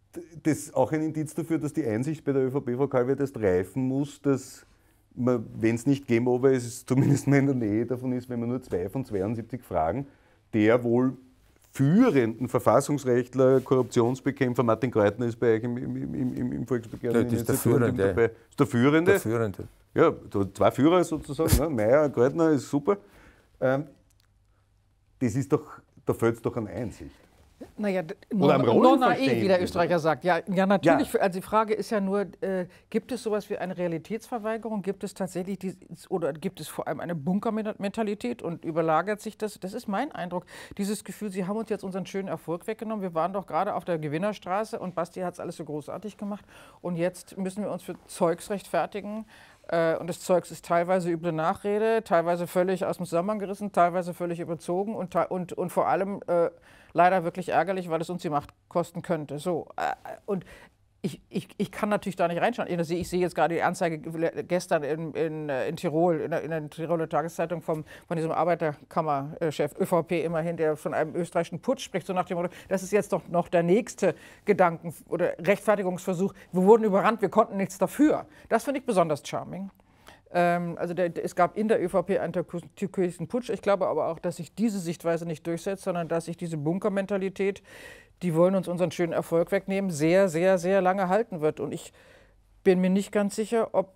das auch ein Indiz dafür, dass die Einsicht bei der övp Frau wird erst reifen muss, dass wenn es nicht Game Over ist, es zumindest mal in der Nähe davon ist, wenn man nur zwei von 72 Fragen der wohl führenden Verfassungsrechtler, Korruptionsbekämpfer, Martin Kreutner ist bei euch im, im, im, im Volksbegehren. Ja, das ist der Führende. Dabei. Ist der Führende? Der Führende. Ja, zwei Führer sozusagen. ne? Meier, Kreutner ist super. Ähm, das ist doch, da fällt es doch an Einsicht. Naja, Oder am Nona E, wie der Österreicher sagt. Ja, ja natürlich. Ja. Also die Frage ist ja nur, äh, gibt es sowas wie eine Realitätsverweigerung? Gibt es tatsächlich, die, oder gibt es vor allem eine Bunkermentalität und überlagert sich das? Das ist mein Eindruck. Dieses Gefühl, Sie haben uns jetzt unseren schönen Erfolg weggenommen. Wir waren doch gerade auf der Gewinnerstraße und Basti hat es alles so großartig gemacht. Und jetzt müssen wir uns für Zeugs rechtfertigen, äh, und das Zeugs ist teilweise üble Nachrede, teilweise völlig aus dem Zusammenhang gerissen, teilweise völlig überzogen und, und, und vor allem äh, leider wirklich ärgerlich, weil es uns die Macht kosten könnte. So. Äh, und ich, ich, ich kann natürlich da nicht reinschauen. Ich, sehe jetzt gerade die Anzeige gestern in, in, äh, in Tirol, in der, in der Tiroler Tageszeitung vom, von diesem Arbeiterkammerchef, ÖVP immerhin, der von einem österreichischen Putsch spricht, so nach dem Motto, das ist jetzt doch noch der nächste Gedanken- oder Rechtfertigungsversuch. Wir wurden überrannt, wir konnten nichts dafür. Das finde ich besonders charming ähm, also der, es gab in der ÖVP einen türkischen Putsch. Ich glaube aber auch, dass sich diese Sichtweise nicht durchsetzt, sondern dass sich diese Bunkermentalität, die wollen uns unseren schönen Erfolg wegnehmen, sehr, sehr, sehr lange halten wird. Und ich bin mir nicht ganz sicher, ob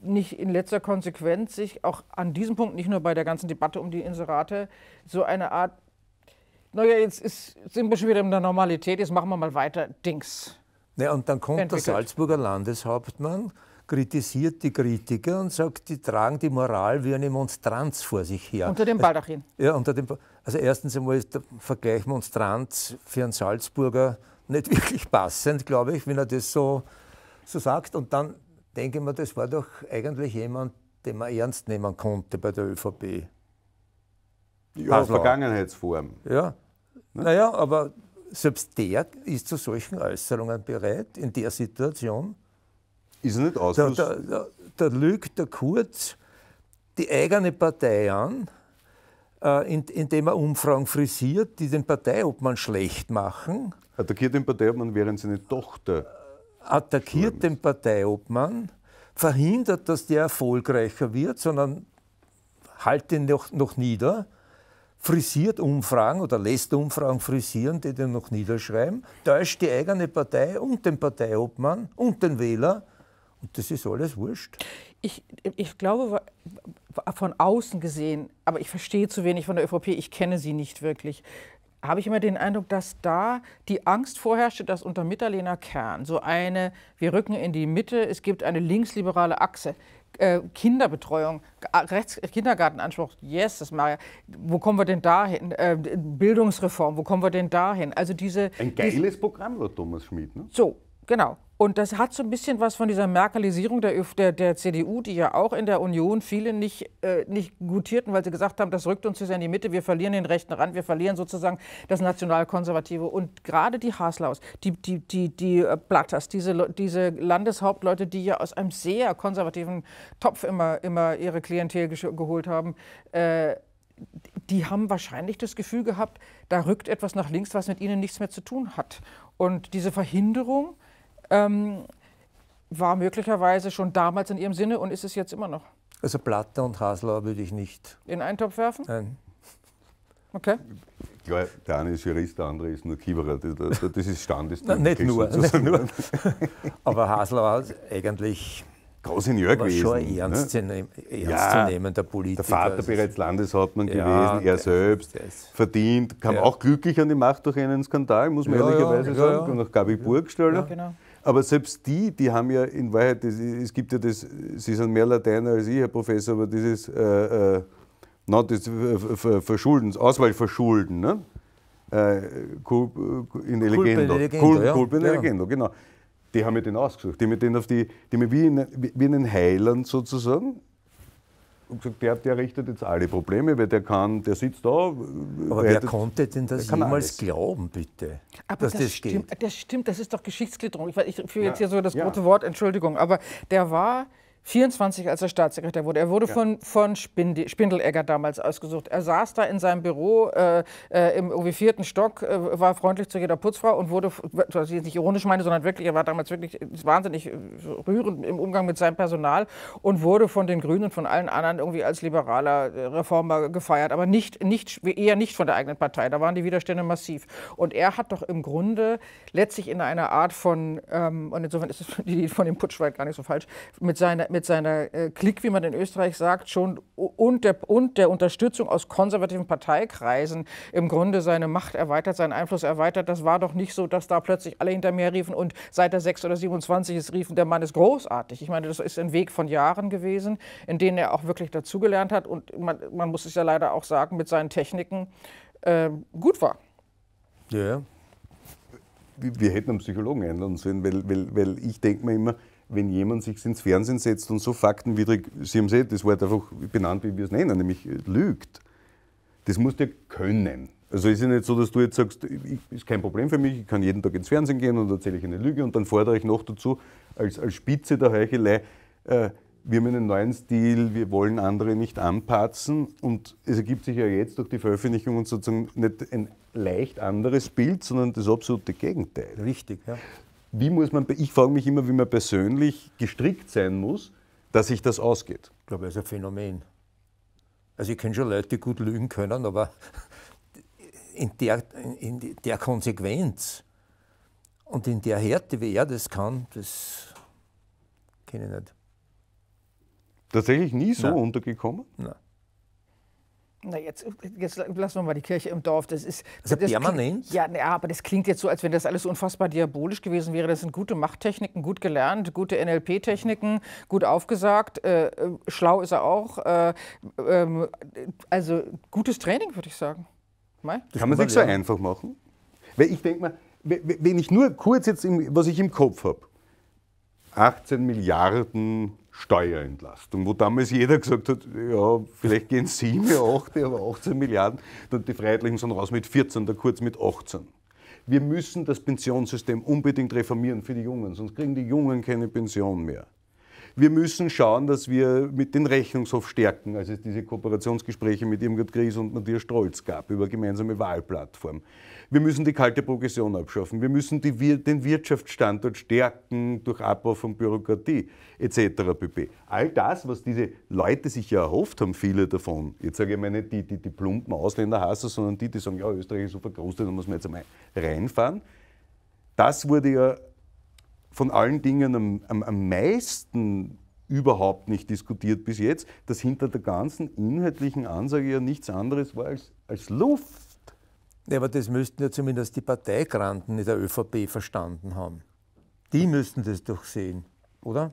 nicht in letzter Konsequenz sich auch an diesem Punkt, nicht nur bei der ganzen Debatte um die Inserate, so eine Art, naja, jetzt ist, sind wir schon wieder in der Normalität, jetzt machen wir mal weiter, Dings. Ja, und dann kommt entwickelt. der Salzburger Landeshauptmann, kritisiert die Kritiker und sagt, die tragen die Moral wie eine Monstranz vor sich her. Unter dem Baldachin. Ja, unter dem Baldachin. Also erstens einmal ist der Vergleich Monstranz für einen Salzburger nicht wirklich passend, glaube ich, wenn er das so, so sagt. Und dann denke ich mir, das war doch eigentlich jemand, den man ernst nehmen konnte bei der ÖVP. Ja, Haslau. Vergangenheitsform. Ja. Ne? Naja, aber selbst der ist zu solchen Äußerungen bereit in der Situation. Ist nicht aus. Da, da, da, da lügt der Kurz die eigene Partei an äh, indem er Umfragen frisiert, die den Parteiobmann schlecht machen. Attackiert den Parteiobmann, während seine Tochter. Attackiert den Parteiobmann, verhindert, dass der erfolgreicher wird, sondern halt ihn noch, noch nieder, frisiert Umfragen oder lässt Umfragen frisieren, die den noch niederschreiben, täuscht die eigene Partei und den Parteiobmann und den Wähler. Und das ist alles wurscht. Ich, ich glaube, von außen gesehen, aber ich verstehe zu wenig von der ÖVP, ich kenne sie nicht wirklich, habe ich immer den Eindruck, dass da die Angst vorherrschte, dass unter Mitterlehner Kern so eine, wir rücken in die Mitte, es gibt eine linksliberale Achse. Äh, Kinderbetreuung, Rechts Kindergartenanspruch, yes, das mache ich. Wo kommen wir denn dahin? Äh, Bildungsreform, wo kommen wir denn dahin? Also diese. Ein geiles diese, Programm, wird Thomas Schmidt. Ne? So, Genau. Und das hat so ein bisschen was von dieser Merkelisierung der, der, der CDU, die ja auch in der Union viele nicht, äh, nicht gutierten, weil sie gesagt haben, das rückt uns jetzt in die Mitte, wir verlieren den rechten Rand, wir verlieren sozusagen das Nationalkonservative. Und gerade die Haslaus, die, die, die, die äh, Blatters, diese, diese Landeshauptleute, die ja aus einem sehr konservativen Topf immer, immer ihre Klientel geholt haben, äh, die haben wahrscheinlich das Gefühl gehabt, da rückt etwas nach links, was mit ihnen nichts mehr zu tun hat. Und diese Verhinderung, ähm, war möglicherweise schon damals in ihrem Sinne und ist es jetzt immer noch. Also Platte und Hasler würde ich nicht. In einen Topf werfen? Nein. Okay. Klar, der eine ist Jurist, der andere ist nur Kieberer. Das, das ist Standesdienst. nicht, nur, also nicht nur. Aber Hasler ist eigentlich Großingenieur gewesen. schon ernst, ne? ja, Politiker. Der Vater also bereits Landeshauptmann ja, gewesen, er selbst, yes. verdient, kam ja. auch glücklich an die Macht durch einen Skandal, muss man ja, ehrlicherweise sagen, nach Gabi Burgstaller. Genau. Aber selbst die, die haben ja in Wahrheit, es gibt ja das, Sie sind mehr Lateiner als ich, Herr Professor, aber dieses äh, äh, das Verschulden, Auswahlverschulden, ne? Äh, in Elegendo. Kulp in Elegendo, genau. Die haben mir den ausgesucht, die haben den auf die, die haben wie, in, wie in den Heiland sozusagen und gesagt, der, der richtet jetzt alle Probleme, weil der kann, der sitzt da. Aber wer konnte denn das jemals alles. glauben, bitte? Aber das, das stimmt, geht? das stimmt, das ist doch Geschichtsklitterung. Ich, ich führe jetzt ja. hier so das ja. rote Wort, Entschuldigung, aber der war 24, als er Staatssekretär wurde. Er wurde ja. von, von Spindel, Spindelegger damals ausgesucht. Er saß da in seinem Büro äh, äh im vierten Stock, äh, war freundlich zu jeder Putzfrau und wurde, was ich jetzt nicht ironisch meine, sondern wirklich, er war damals wirklich wahnsinnig rührend im Umgang mit seinem Personal und wurde von den Grünen und von allen anderen irgendwie als liberaler äh, Reformer gefeiert, aber nicht, nicht, eher nicht von der eigenen Partei. Da waren die Widerstände massiv. Und er hat doch im Grunde letztlich in einer Art von, ähm, und insofern ist es von dem Putschwald gar nicht so falsch, mit seiner mit seiner äh, Klick, wie man in Österreich sagt, schon und der, und der Unterstützung aus konservativen Parteikreisen im Grunde seine Macht erweitert, seinen Einfluss erweitert. Das war doch nicht so, dass da plötzlich alle hinter mir riefen und seit der 6 oder 27 ist, riefen, der Mann ist großartig. Ich meine, das ist ein Weg von Jahren gewesen, in denen er auch wirklich dazugelernt hat und man, man muss es ja leider auch sagen, mit seinen Techniken äh, gut war. Ja, yeah wir hätten einen Psychologen ändern sollen, weil, weil, weil ich denke mir immer, wenn jemand sich ins Fernsehen setzt und so faktenwidrig, Sie haben gesehen, das Wort einfach benannt, wie wir es nennen, nämlich äh, lügt, das musst du ja können. Also es ist ja nicht so, dass du jetzt sagst, ist kein Problem für mich, ich kann jeden Tag ins Fernsehen gehen und erzähle ich eine Lüge und dann fordere ich noch dazu, als, als Spitze der Heuchelei, äh, wir haben einen neuen Stil, wir wollen andere nicht anpatzen und es ergibt sich ja jetzt durch die Veröffentlichung und sozusagen nicht ein leicht anderes Bild, sondern das absolute Gegenteil. Richtig, ja wie muss man, ich frage mich immer, wie man persönlich gestrickt sein muss, dass sich das ausgeht. Ich glaube, das ist ein Phänomen. Also ich kenne schon Leute, die gut lügen können, aber in der, in der Konsequenz und in der Härte, wie er das kann, das kenne ich nicht. Tatsächlich nie so Nein. untergekommen? Nein. Na jetzt, jetzt lassen wir mal die Kirche im Dorf. Das ist, das permanent. Ja, ja, aber das klingt jetzt so, als wenn das alles unfassbar diabolisch gewesen wäre. Das sind gute Machttechniken, gut gelernt, gute NLP-Techniken, gut aufgesagt. Äh, äh, schlau ist er auch. Äh, äh, also gutes Training, würde ich sagen. Mai? Das kann man sich so einfach machen. Weil ich denke mal, wenn ich nur kurz jetzt, im, was ich im Kopf habe, 18 Milliarden Steuerentlastung, wo damals jeder gesagt hat, ja, vielleicht gehen 7, 8, aber 18 Milliarden, dann die Freiheitlichen sind raus mit 14, da kurz mit 18. Wir müssen das Pensionssystem unbedingt reformieren für die Jungen, sonst kriegen die Jungen keine Pension mehr. Wir müssen schauen, dass wir mit den Rechnungshof stärken, als es diese Kooperationsgespräche mit Irmgard Gries und Matthias Strolz gab über gemeinsame Wahlplattformen. Wir müssen die kalte Progression abschaffen. Wir müssen die, den Wirtschaftsstandort stärken durch Abbau von Bürokratie etc. pp. All das, was diese Leute sich ja erhofft haben, viele davon, jetzt sage ich mal nicht die, die, die plumpen Ausländerhasser, sondern die, die sagen, ja, Österreich ist so vergrößert, da muss man jetzt einmal reinfahren. Das wurde ja von allen Dingen am, am, am meisten überhaupt nicht diskutiert bis jetzt, dass hinter der ganzen inhaltlichen Ansage ja nichts anderes war als, als Luft. Ja, aber das müssten ja zumindest die Parteigranten in der ÖVP verstanden haben. Die müssten das doch sehen, oder?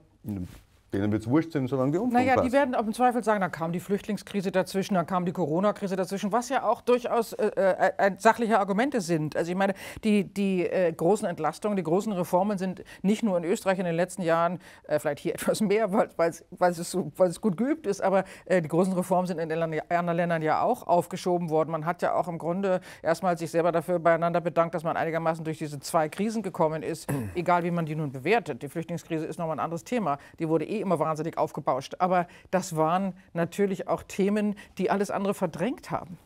Denen wird es wurscht sein, solange die Umfang Naja, passt. die werden im Zweifel sagen, dann kam die Flüchtlingskrise dazwischen, dann kam die Corona-Krise dazwischen, was ja auch durchaus äh, äh, äh sachliche Argumente sind. Also ich meine, die, die äh, großen Entlastungen, die großen Reformen sind nicht nur in Österreich in den letzten Jahren, äh, vielleicht hier etwas mehr, weil es so, gut geübt ist, aber äh, die großen Reformen sind in anderen Ländern ja auch aufgeschoben worden. Man hat ja auch im Grunde erstmal sich selber dafür beieinander bedankt, dass man einigermaßen durch diese zwei Krisen gekommen ist, egal wie man die nun bewertet. Die Flüchtlingskrise ist nochmal ein anderes Thema. Die wurde eh eh immer wahnsinnig aufgebauscht. Aber das waren natürlich auch Themen, die alles andere verdrängt haben.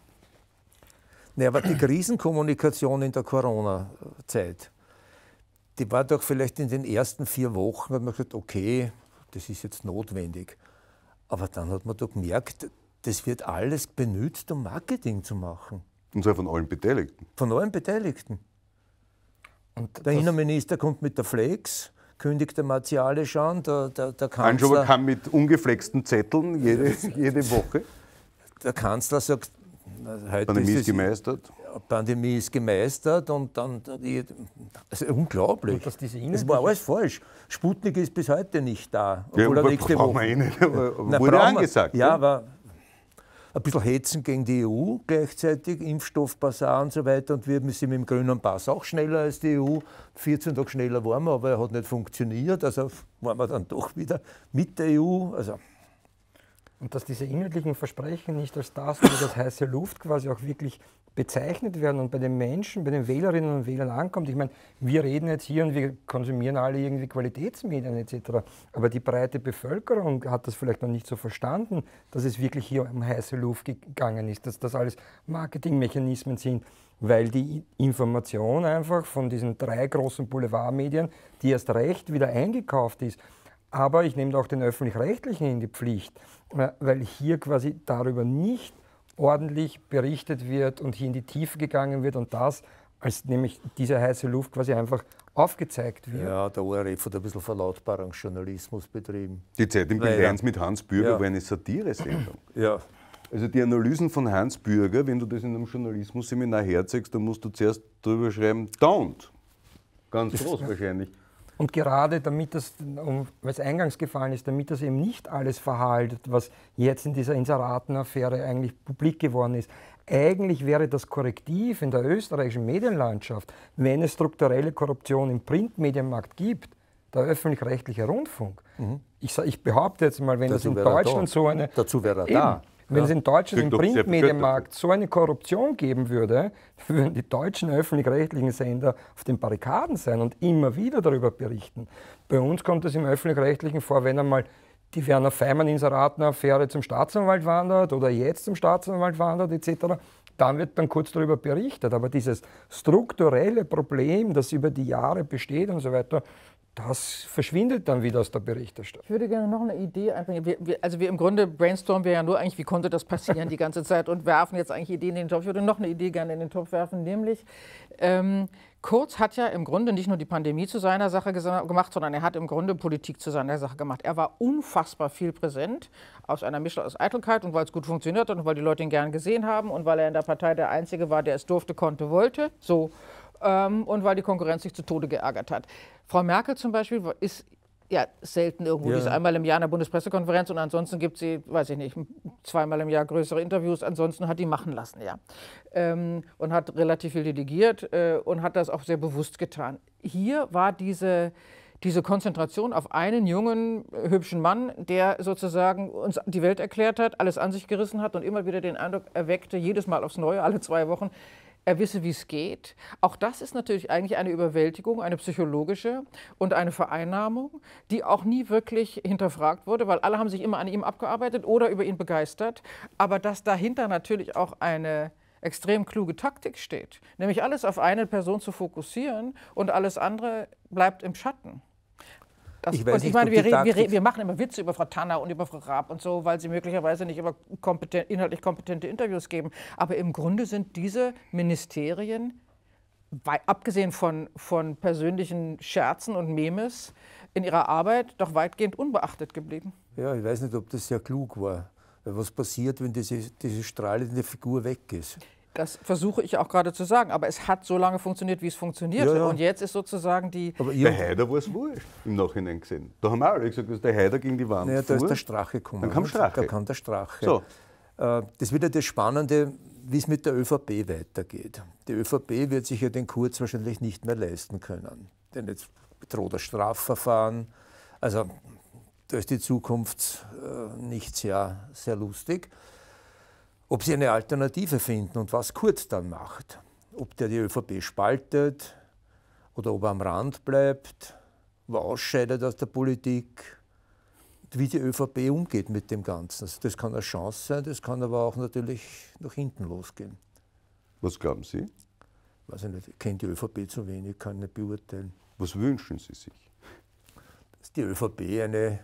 Naja, aber die Krisenkommunikation in der Corona-Zeit, die war doch vielleicht in den ersten vier Wochen, hat man gesagt, okay, das ist jetzt notwendig. Aber dann hat man doch gemerkt, das wird alles benutzt, um Marketing zu machen. Und zwar von allen Beteiligten. Von allen Beteiligten. Und der Innenminister kommt mit der Flex, kündigte Martialisch an, der, der, der Kanzler... kam mit ungeflexten Zetteln jede, jede Woche. Der Kanzler sagt, Heute Pandemie ist, es, gemeistert. Pandemie ist gemeistert und dann. Das ist unglaublich. Und das, das war alles falsch. Sputnik ist bis heute nicht da. Obwohl ja, er nächste Woche. Wir ihn, wurde angesagt. Ja, aber ein bisschen hetzen gegen die EU gleichzeitig, Impfstoffpassar und so weiter. Und wir sind mit dem grünen Pass auch schneller als die EU. 14 Tage schneller waren wir, aber er hat nicht funktioniert. Also waren wir dann doch wieder mit der EU. Also und dass diese inhaltlichen Versprechen nicht als das oder das heiße Luft quasi auch wirklich bezeichnet werden und bei den Menschen, bei den Wählerinnen und Wählern ankommt. Ich meine, wir reden jetzt hier und wir konsumieren alle irgendwie Qualitätsmedien etc. Aber die breite Bevölkerung hat das vielleicht noch nicht so verstanden, dass es wirklich hier um heiße Luft gegangen ist, dass das alles Marketingmechanismen sind, weil die Information einfach von diesen drei großen Boulevardmedien, die erst recht wieder eingekauft ist, aber ich nehme auch den öffentlich-rechtlichen in die Pflicht, äh, weil hier quasi darüber nicht ordentlich berichtet wird und hier in die Tiefe gegangen wird und das als nämlich diese heiße Luft quasi einfach aufgezeigt wird. Ja, der ORF hat ein bisschen Verlautbarungsjournalismus betrieben. Die Zeit im Bild 1 mit Hans Bürger ja. war eine Satire-Sendung. Ja. Also die Analysen von Hans Bürger, wenn du das in einem Journalismusseminar herzeigst, dann musst du zuerst drüber schreiben, don't. Ganz groß wahrscheinlich. Und gerade damit das, um, weil es eingangs gefallen ist, damit das eben nicht alles verhaltet, was jetzt in dieser Inseratenaffäre eigentlich publik geworden ist, eigentlich wäre das Korrektiv in der österreichischen Medienlandschaft, wenn es strukturelle Korruption im Printmedienmarkt gibt, der öffentlich-rechtliche Rundfunk. Mhm. Ich, ich, behaupte jetzt mal, wenn Dazu das in Deutschland da. so eine. Dazu wäre er eben, da. Wenn ja. es in Deutschland im Printmedienmarkt so eine Korruption geben würde, würden die deutschen öffentlich-rechtlichen Sender auf den Barrikaden sein und immer wieder darüber berichten. Bei uns kommt es im öffentlich-rechtlichen vor, wenn einmal die Werner Feimann-Inseraten-Affäre zum Staatsanwalt wandert oder jetzt zum Staatsanwalt wandert etc., dann wird dann kurz darüber berichtet. Aber dieses strukturelle Problem, das über die Jahre besteht und so weiter, das verschwindet dann wieder aus der Berichterstattung. Ich würde gerne noch eine Idee einbringen. Wir, wir, also wir im Grunde brainstormen wir ja nur eigentlich, wie konnte das passieren die ganze Zeit und werfen jetzt eigentlich Ideen in den Topf. Ich würde noch eine Idee gerne in den Topf werfen, nämlich ähm, Kurz hat ja im Grunde nicht nur die Pandemie zu seiner Sache gemacht, sondern er hat im Grunde Politik zu seiner Sache gemacht. Er war unfassbar viel präsent aus einer Mischung aus Eitelkeit und weil es gut funktioniert hat und weil die Leute ihn gern gesehen haben und weil er in der Partei der Einzige war, der es durfte, konnte, wollte. So ähm, und weil die Konkurrenz sich zu Tode geärgert hat. Frau Merkel zum Beispiel ist ja selten irgendwo, ja. die ist einmal im Jahr in der Bundespressekonferenz und ansonsten gibt sie, weiß ich nicht, zweimal im Jahr größere Interviews, ansonsten hat die machen lassen, ja. Ähm, und hat relativ viel delegiert äh, und hat das auch sehr bewusst getan. Hier war diese diese Konzentration auf einen jungen, äh, hübschen Mann, der sozusagen uns die Welt erklärt hat, alles an sich gerissen hat und immer wieder den Eindruck erweckte, jedes Mal aufs Neue, alle zwei Wochen, er wisse, wie es geht. Auch das ist natürlich eigentlich eine Überwältigung, eine psychologische und eine Vereinnahmung, die auch nie wirklich hinterfragt wurde, weil alle haben sich immer an ihm abgearbeitet oder über ihn begeistert. Aber dass dahinter natürlich auch eine extrem kluge Taktik steht, nämlich alles auf eine Person zu fokussieren und alles andere bleibt im Schatten. Das, ich, weiß, ich meine, wir, reden, wir, wir, machen immer Witze über Frau Tanner und über Frau Raab und so, weil sie möglicherweise nicht immer kompeten, inhaltlich kompetente Interviews geben. Aber im Grunde sind diese Ministerien, abgesehen von, von persönlichen Scherzen und Memes, in ihrer Arbeit doch weitgehend unbeachtet geblieben. Ja, ich weiß nicht, ob das sehr klug war. Was passiert, wenn diese, diese strahlende Figur weg ist? Das versuche ich auch gerade zu sagen, aber es hat so lange funktioniert, wie es funktioniert. Ja, ja. Und jetzt ist sozusagen die. Aber der Heider war es wurscht, im Nachhinein gesehen. Da haben wir alle gesagt, dass der Heider gegen die Wand. Naja, da ist der Strache gekommen. Dann kam Strache. Da kam der Strache. So. Äh, das ist wieder das Spannende, wie es mit der ÖVP weitergeht. Die ÖVP wird sich ja den Kurz wahrscheinlich nicht mehr leisten können. Denn jetzt droht das Strafverfahren. Also da ist die Zukunft äh, nicht sehr, sehr lustig ob sie eine Alternative finden und was Kurz dann macht. Ob der die ÖVP spaltet oder ob er am Rand bleibt, wo er ausscheidet aus der Politik, wie die ÖVP umgeht mit dem Ganzen. Also das kann eine Chance sein, das kann aber auch natürlich nach hinten losgehen. Was glauben Sie? Weiß ich nicht, ich kenne die ÖVP zu wenig, kann nicht beurteilen. Was wünschen Sie sich? Dass die ÖVP eine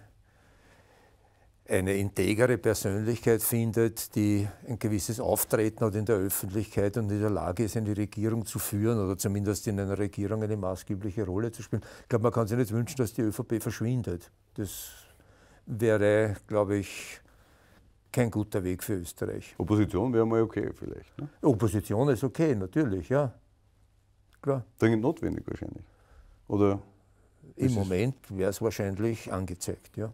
eine integere Persönlichkeit findet, die ein gewisses Auftreten hat in der Öffentlichkeit und in der Lage ist, eine Regierung zu führen oder zumindest in einer Regierung eine maßgebliche Rolle zu spielen. Ich glaube, man kann sich nicht wünschen, dass die ÖVP verschwindet. Das wäre, glaube ich, kein guter Weg für Österreich. Opposition wäre mal okay vielleicht. Ne? Opposition ist okay, natürlich, ja. Klar. Dringend notwendig wahrscheinlich. Oder Im Moment wäre es wahrscheinlich angezeigt, ja.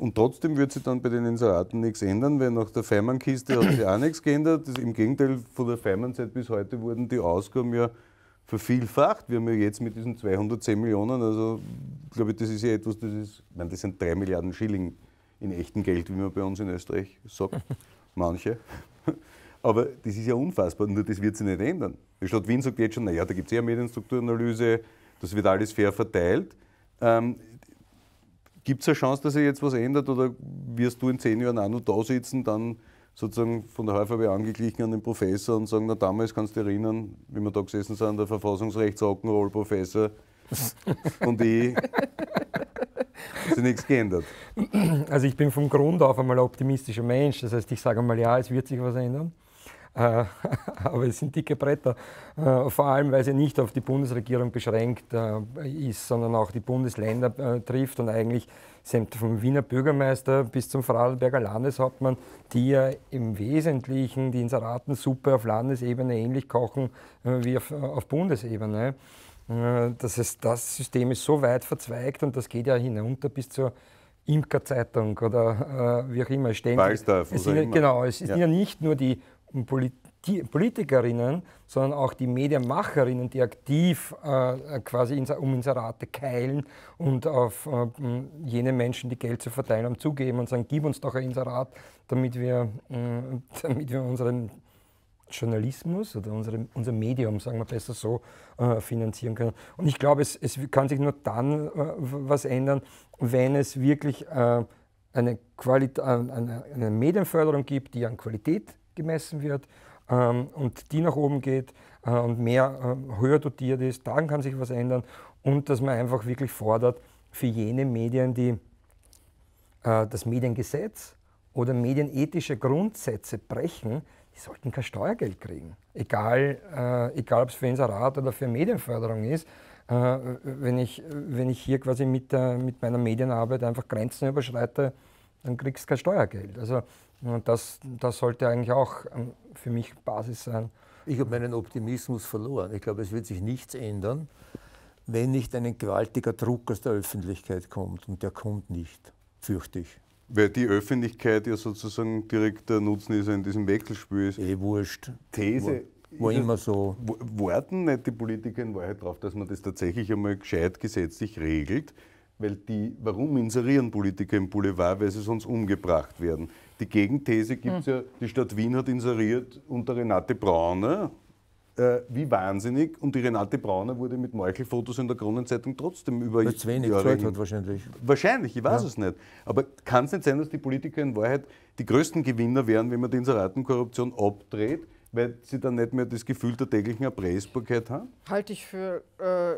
Und trotzdem wird sich dann bei den Inseraten nichts ändern, weil nach der Feimann-Kiste hat sich auch nichts geändert. Das, Im Gegenteil, von der Feimann-Zeit bis heute wurden die Ausgaben ja vervielfacht. Wir haben ja jetzt mit diesen 210 Millionen, also glaube ich, das ist ja etwas, das ist, nein, das sind 3 Milliarden Schilling in echtem Geld, wie man bei uns in Österreich sagt, manche. Aber das ist ja unfassbar, nur das wird sich nicht ändern. Die Stadt Wien sagt jetzt schon, naja, da gibt es ja Medienstrukturanalyse, das wird alles fair verteilt. Ähm, Gibt es eine Chance, dass sich jetzt was ändert oder wirst du in zehn Jahren auch noch da sitzen, dann sozusagen von der HVB angeglichen an den Professor und sagen, na damals kannst du dich erinnern, wie wir da gesessen sind, der Verfassungsrechts-Rock'n'Roll-Professor und ich, hat sich nichts geändert. Also ich bin vom Grund auf einmal ein optimistischer Mensch, das heißt, ich sage einmal, ja, es wird sich was ändern. Äh, aber es sind dicke Bretter, äh, vor allem weil sie nicht auf die Bundesregierung beschränkt äh, ist, sondern auch die Bundesländer trifft und eigentlich vom Wiener Bürgermeister bis zum Vorarlberger Landeshauptmann, die ja im Wesentlichen die Inseratensuppe auf Landesebene ähnlich kochen wie auf, Bundesebene. Das, ist, das System ist so weit verzweigt und das geht ja hinunter bis zur Imkerzeitung oder äh, wie auch immer. Stehen, Falstaff, es sind, ja, Genau, es sind ja. ja nicht nur die Politikerinnen, sondern auch die Medienmacherinnen, die aktiv äh, quasi ins, um Inserate keilen und auf äh, jene Menschen, die Geld zu verteilen haben, zugeben und sagen, gib uns doch ein Inserat, damit wir, äh, damit wir unseren Journalismus oder unsere, unser Medium, sagen wir besser so, äh, finanzieren können. Und ich glaube, es, es kann sich nur dann äh, was ändern, wenn es wirklich äh, eine, eine, eine Medienförderung gibt, die an Qualität gemessen wird ähm, und die nach oben geht äh, und mehr äh, höher dotiert ist, daran kann sich was ändern und dass man einfach wirklich fordert für jene Medien, die äh, das Mediengesetz oder medienethische Grundsätze brechen, die sollten kein Steuergeld kriegen. Egal, äh, egal ob es für Inserat oder für Medienförderung ist, äh, wenn, ich, wenn ich hier quasi mit, der, mit meiner Medienarbeit einfach Grenzen überschreite, dann kriegst du kein Steuergeld. Also und das, das sollte eigentlich auch ähm, für mich Basis sein. Ich habe meinen Optimismus verloren. Ich glaube, es wird sich nichts ändern, wenn nicht ein gewaltiger Druck aus der Öffentlichkeit kommt. Und der kommt nicht, fürchte ich. Weil die Öffentlichkeit ja sozusagen direkter Nutznießer in diesem Wechselspiel ist. Eh wurscht. These. War, war immer so. Warten nicht die Politiker in Wahrheit darauf, dass man das tatsächlich einmal gescheit gesetzlich regelt? Weil die, warum inserieren Politiker im Boulevard? Weil sie sonst umgebracht werden. Die Gegenthese gibt es mhm. ja, die Stadt Wien hat inseriert unter Renate Brauner, äh, wie wahnsinnig. Und die Renate Brauner wurde mit Meuchelfotos in der Kronenzeitung trotzdem über Weil zu wenig Jahre Zeit hat wahrscheinlich. Wahrscheinlich, ich weiß ja. es nicht. Aber kann es nicht sein, dass die Politiker in Wahrheit die größten Gewinner wären, wenn man die Inseratenkorruption abdreht? weil sie dann nicht mehr das Gefühl der täglichen Erpressbarkeit haben? Halte ich für äh,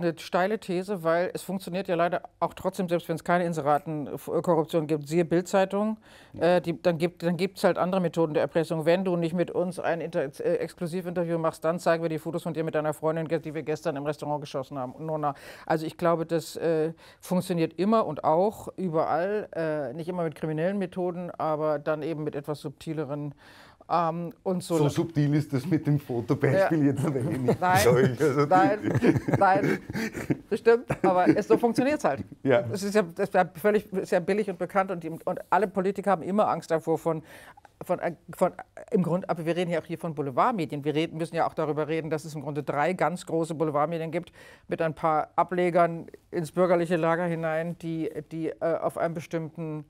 eine steile These, weil es funktioniert ja leider auch trotzdem, selbst wenn es keine Inseratenkorruption äh, gibt, siehe Bildzeitung, äh, dann gibt es dann halt andere Methoden der Erpressung. Wenn du nicht mit uns ein Inter äh, Exklusivinterview machst, dann zeigen wir die Fotos von dir mit deiner Freundin, die wir gestern im Restaurant geschossen haben. Nona. Also ich glaube, das äh, funktioniert immer und auch überall, äh, nicht immer mit kriminellen Methoden, aber dann eben mit etwas subtileren Methoden. Ähm, so, so, subtil ist das mit dem Fotobeispiel ja. jetzt ein eh nicht. Nein, also nein, nein, das stimmt, aber es, so funktioniert es halt. Ja. Es ist ja, es ist völlig sehr billig und bekannt und, und alle Politiker haben immer Angst davor von, von, äh, von, äh, im Grunde, aber wir reden ja auch hier von Boulevardmedien. Wir reden, müssen ja auch darüber reden, dass es im Grunde drei ganz große Boulevardmedien gibt mit ein paar Ablegern ins bürgerliche Lager hinein, die, die äh, auf einem bestimmten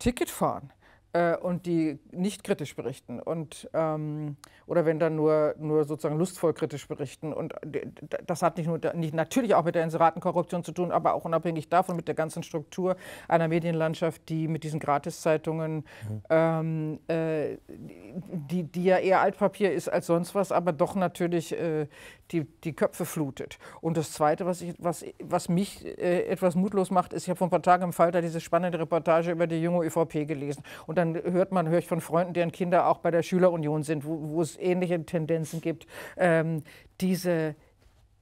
Ticket fahren äh, und die nicht kritisch berichten und, ähm, oder wenn dann nur, nur sozusagen lustvoll kritisch berichten. Und äh, das hat nicht nur nicht, natürlich auch mit der Inseratenkorruption zu tun, aber auch unabhängig davon mit der ganzen Struktur einer Medienlandschaft, die mit diesen Gratiszeitungen, mhm. ähm, äh, die, die ja eher Altpapier ist als sonst was, aber doch natürlich äh, die, die Köpfe flutet. Und das Zweite, was, ich, was, was mich äh, etwas mutlos macht, ist, ich habe vor ein paar Tagen im Falter diese spannende Reportage über die junge ÖVP gelesen. Und dann dann hört man, höre ich von Freunden, deren Kinder auch bei der Schülerunion sind, wo, wo es ähnliche Tendenzen gibt, ähm, diese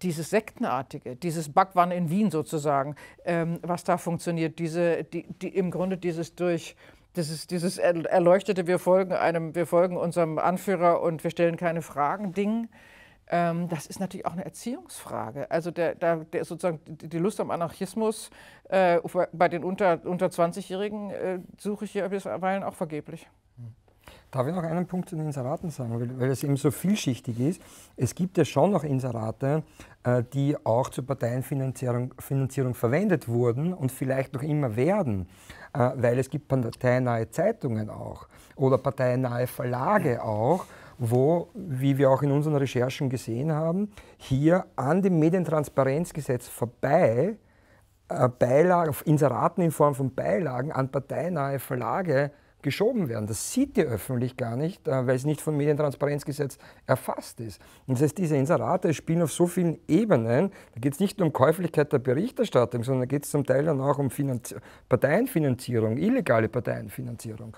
dieses Sektenartige, dieses Backwann in Wien sozusagen, ähm, was da funktioniert, diese, die, die, im Grunde dieses durch, dieses, dieses erleuchtete, wir folgen einem, wir folgen unserem Anführer und wir stellen keine Fragen Ding, ähm, das ist natürlich auch eine Erziehungsfrage. Also der, der, der sozusagen die Lust am Anarchismus äh, bei den unter, unter 20-Jährigen äh, suche ich ja bisweilen auch vergeblich. Hm. Darf ich noch einen Punkt zu den Inseraten sagen, weil, weil es eben so vielschichtig ist? Es gibt ja schon noch Inserate, äh, die auch zur Parteienfinanzierung Finanzierung verwendet wurden und vielleicht noch immer werden, äh, weil es gibt parteinahe Zeitungen auch oder parteinahe Verlage auch wo, wie wir auch in unseren Recherchen gesehen haben, hier an dem Medientransparenzgesetz vorbei äh, Beilagen, Inseraten in Form von Beilagen an parteinahe Verlage geschoben werden. Das sieht die Öffentlichkeit gar nicht, äh, weil es nicht vom Medientransparenzgesetz erfasst ist. Und das heißt, diese Inserate spielen auf so vielen Ebenen. Da geht es nicht nur um Käuflichkeit der Berichterstattung, sondern da geht es zum Teil dann auch um Finanz Parteienfinanzierung, illegale Parteienfinanzierung.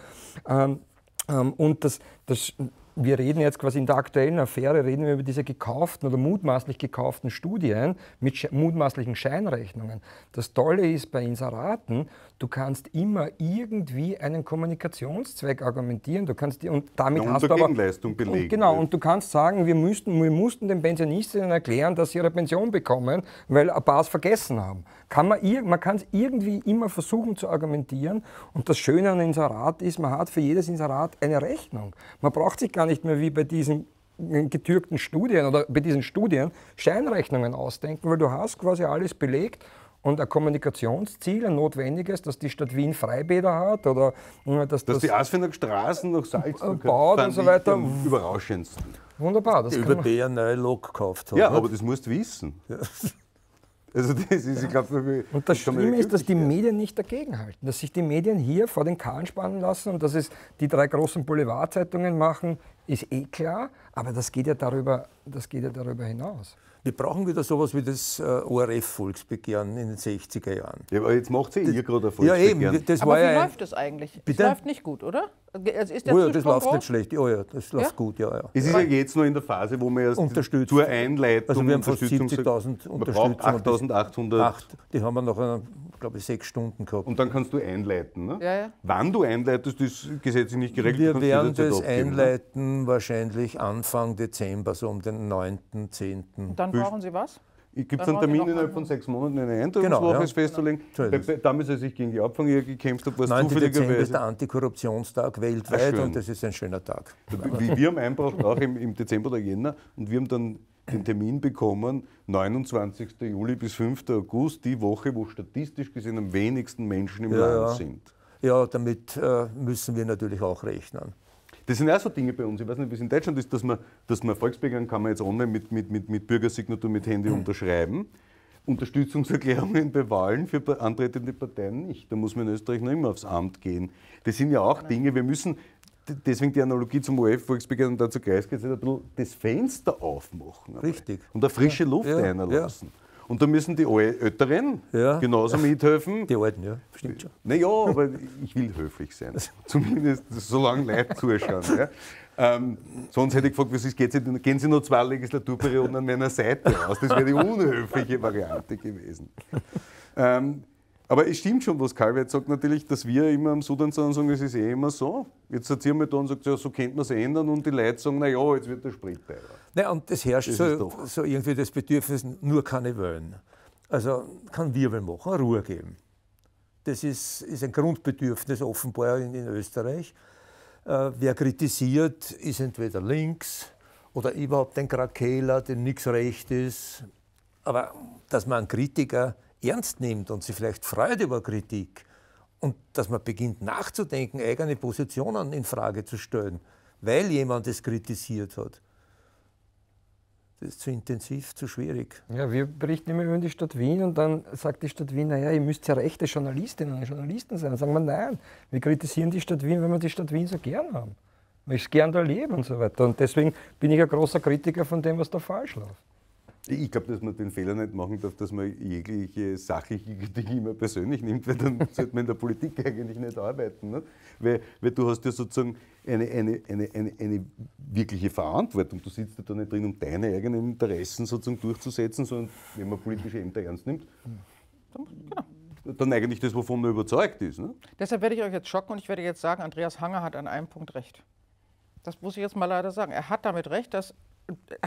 Ähm, ähm, und das, das wir reden jetzt quasi in der aktuellen Affäre, reden wir über diese gekauften oder mutmaßlich gekauften Studien mit mutmaßlichen Scheinrechnungen. Das Tolle ist bei Inseraten, Du kannst immer irgendwie einen Kommunikationszweck argumentieren. Du kannst die, und damit ja, und hast du aber Gegenleistung belegen. Und genau, und du kannst sagen, wir müssten, wir mussten den Pensionistinnen erklären, dass sie ihre Pension bekommen, weil ein paar es vergessen haben. Kann man, man kann es irgendwie immer versuchen zu argumentieren. Und das Schöne an Inserat ist, man hat für jedes Inserat eine Rechnung. Man braucht sich gar nicht mehr wie bei diesen äh, getürkten Studien oder bei diesen Studien Scheinrechnungen ausdenken, weil du hast quasi alles belegt und ein Kommunikationsziel, ein notwendiges, dass die Stadt Wien Freibäder hat oder äh, dass, dass das die Asfinger nach Salzburg baut äh, und so weiter. Am überraschendsten. Wunderbar. Das Über die ein neue Lok gekauft hat. Ja, aber das musst du wissen. Also das ist, ich glaube, und das Schlimme ist, dass die Medien nicht dagegenhalten, dass sich die Medien hier vor den Kahn spannen lassen und dass es die drei großen Boulevardzeitungen machen, ist eh klar, aber das geht ja darüber, das geht ja darüber hinaus. Wir brauchen wieder sowas wie das äh, ORF-Volksbegehren in den 60er Jahren. Ja, aber jetzt macht sie ihr gerade ein Volksbegehren. Ja, eben. Das aber war wie ja läuft das eigentlich? Bitte? Das läuft nicht gut, oder? Also ist der oh ja, das läuft nicht schlecht. Ja, oh ja, das läuft ja? gut, ja, ja. Es ist ja jetzt noch in der Phase, wo man erst zur Einleitung... Also wir haben fast 70.000 Unterstützung. 8.800. Die haben wir noch einen äh, glaube ich, sechs Stunden gehabt. Und dann kannst du einleiten, ne? Ja, ja. Wann du einleitest, ist gesetzlich nicht geregelt. Wir werden das abgeben, ne? einleiten ne? wahrscheinlich Anfang Dezember, so um den 9., 10. Und dann brauchen Sie was? Gibt es einen Termin innerhalb von ne? sechs Monaten eine Eintragungswoche genau, ja. festzulegen? Genau. Damals, als ich gegen die Abfang hier gekämpft habe, war es zufälligerweise... Dezember ist der Antikorruptionstag weltweit Ach, und das ist ein schöner Tag. Wir, wir haben einbracht auch im, im Dezember oder Jänner und wir haben dann den Termin bekommen, 29. Juli bis 5. August, die Woche, wo statistisch gesehen am wenigsten Menschen im ja, Land sind. Ja, damit äh, müssen wir natürlich auch rechnen. Das sind auch so Dinge bei uns. Ich weiß nicht, wie es in Deutschland ist, dass man, dass man Volksbegehren kann man jetzt online mit, mit, mit, mit Bürgersignatur, mit Handy mhm. unterschreiben. Unterstützungserklärungen bei Wahlen für antretende Parteien nicht. Da muss man in Österreich noch immer aufs Amt gehen. Das sind ja auch Dinge, wir müssen, deswegen die Analogie zum ORF-Volksbegehren und dazu Kreisgesetz, ein bisschen das Fenster aufmachen. Richtig. Und eine frische Luft ja, einlassen. Ja. Und da müssen die Älteren ja. genauso mithelfen. Die Alten, ja. Stimmt schon. Naja, aber ich will höflich sein. Zumindest solange Leute zuschauen. Ja. Ähm, sonst hätte ich gefragt, was ist, gehen Sie noch zwei Legislaturperioden an meiner Seite aus? Das wäre die unhöfliche Variante gewesen. Ähm, aber es stimmt schon, was Karl Calvert sagt natürlich, dass wir immer am Sudan sagen, es ist eh immer so. Jetzt erzählen wir da und sagt, ja, so könnte man es ändern und die Leute sagen, naja, jetzt wird der Sprit teurer. Naja, und es herrscht das so, so, irgendwie das Bedürfnis, nur keine Wellen. Also kann Wirbel machen, Ruhe geben. Das ist, ist ein Grundbedürfnis offenbar in, in Österreich. Äh, wer kritisiert, ist entweder links oder überhaupt ein Krakeler, dem nichts recht ist. Aber dass man einen Kritiker ernst nimmt und sie vielleicht freut über Kritik und dass man beginnt nachzudenken, eigene Positionen in Frage zu stellen, weil jemand es kritisiert hat. Das ist zu intensiv, zu schwierig. Ja, wir berichten immer über die Stadt Wien und dann sagt die Stadt Wien, naja, ihr müsst ja rechte Journalistinnen und Journalisten sein. Dann sagen wir, nein, wir kritisieren die Stadt Wien, weil wir die Stadt Wien so gern haben. Weil ich es gern da lebe und so weiter. Und deswegen bin ich ein großer Kritiker von dem, was da falsch läuft. Ich glaube, dass man den Fehler nicht machen darf, dass man jegliche sachliche Dinge immer persönlich nimmt, weil dann sollte man in der Politik eigentlich nicht arbeiten. Ne? Weil, weil du hast ja sozusagen eine, eine, eine, eine, eine wirkliche Verantwortung. Du sitzt ja da nicht drin, um deine eigenen Interessen sozusagen durchzusetzen, sondern wenn man politische Ämter ernst nimmt, dann, ja genau, dann eigentlich das, wovon man überzeugt ist. Ne? Deshalb werde ich euch jetzt schocken und ich werde jetzt sagen, Andreas Hanger hat an einem Punkt recht. Das muss ich jetzt mal leider sagen. Er hat damit recht, dass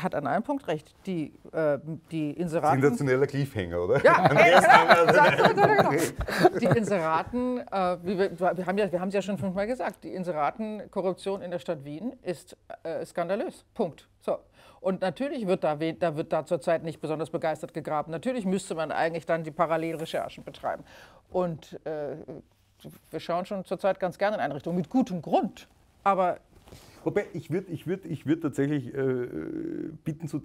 hat an einem Punkt recht. Die, äh, die Inseraten. Sensationeller Cliffhanger, oder? Ja, genau. die Inseraten, äh, wir, wir, haben ja, wir es ja schon fünfmal gesagt, die Inseratenkorruption in der Stadt Wien ist äh, skandalös. Punkt. So. Und natürlich wird da, da wird da zurzeit nicht besonders begeistert gegraben. Natürlich müsste man eigentlich dann die Parallelrecherchen betreiben. Und äh, wir schauen schon zurzeit ganz gerne in eine Richtung, mit gutem Grund. Aber Wobei, ich würde ich würd, ich würd tatsächlich äh, äh bitten zu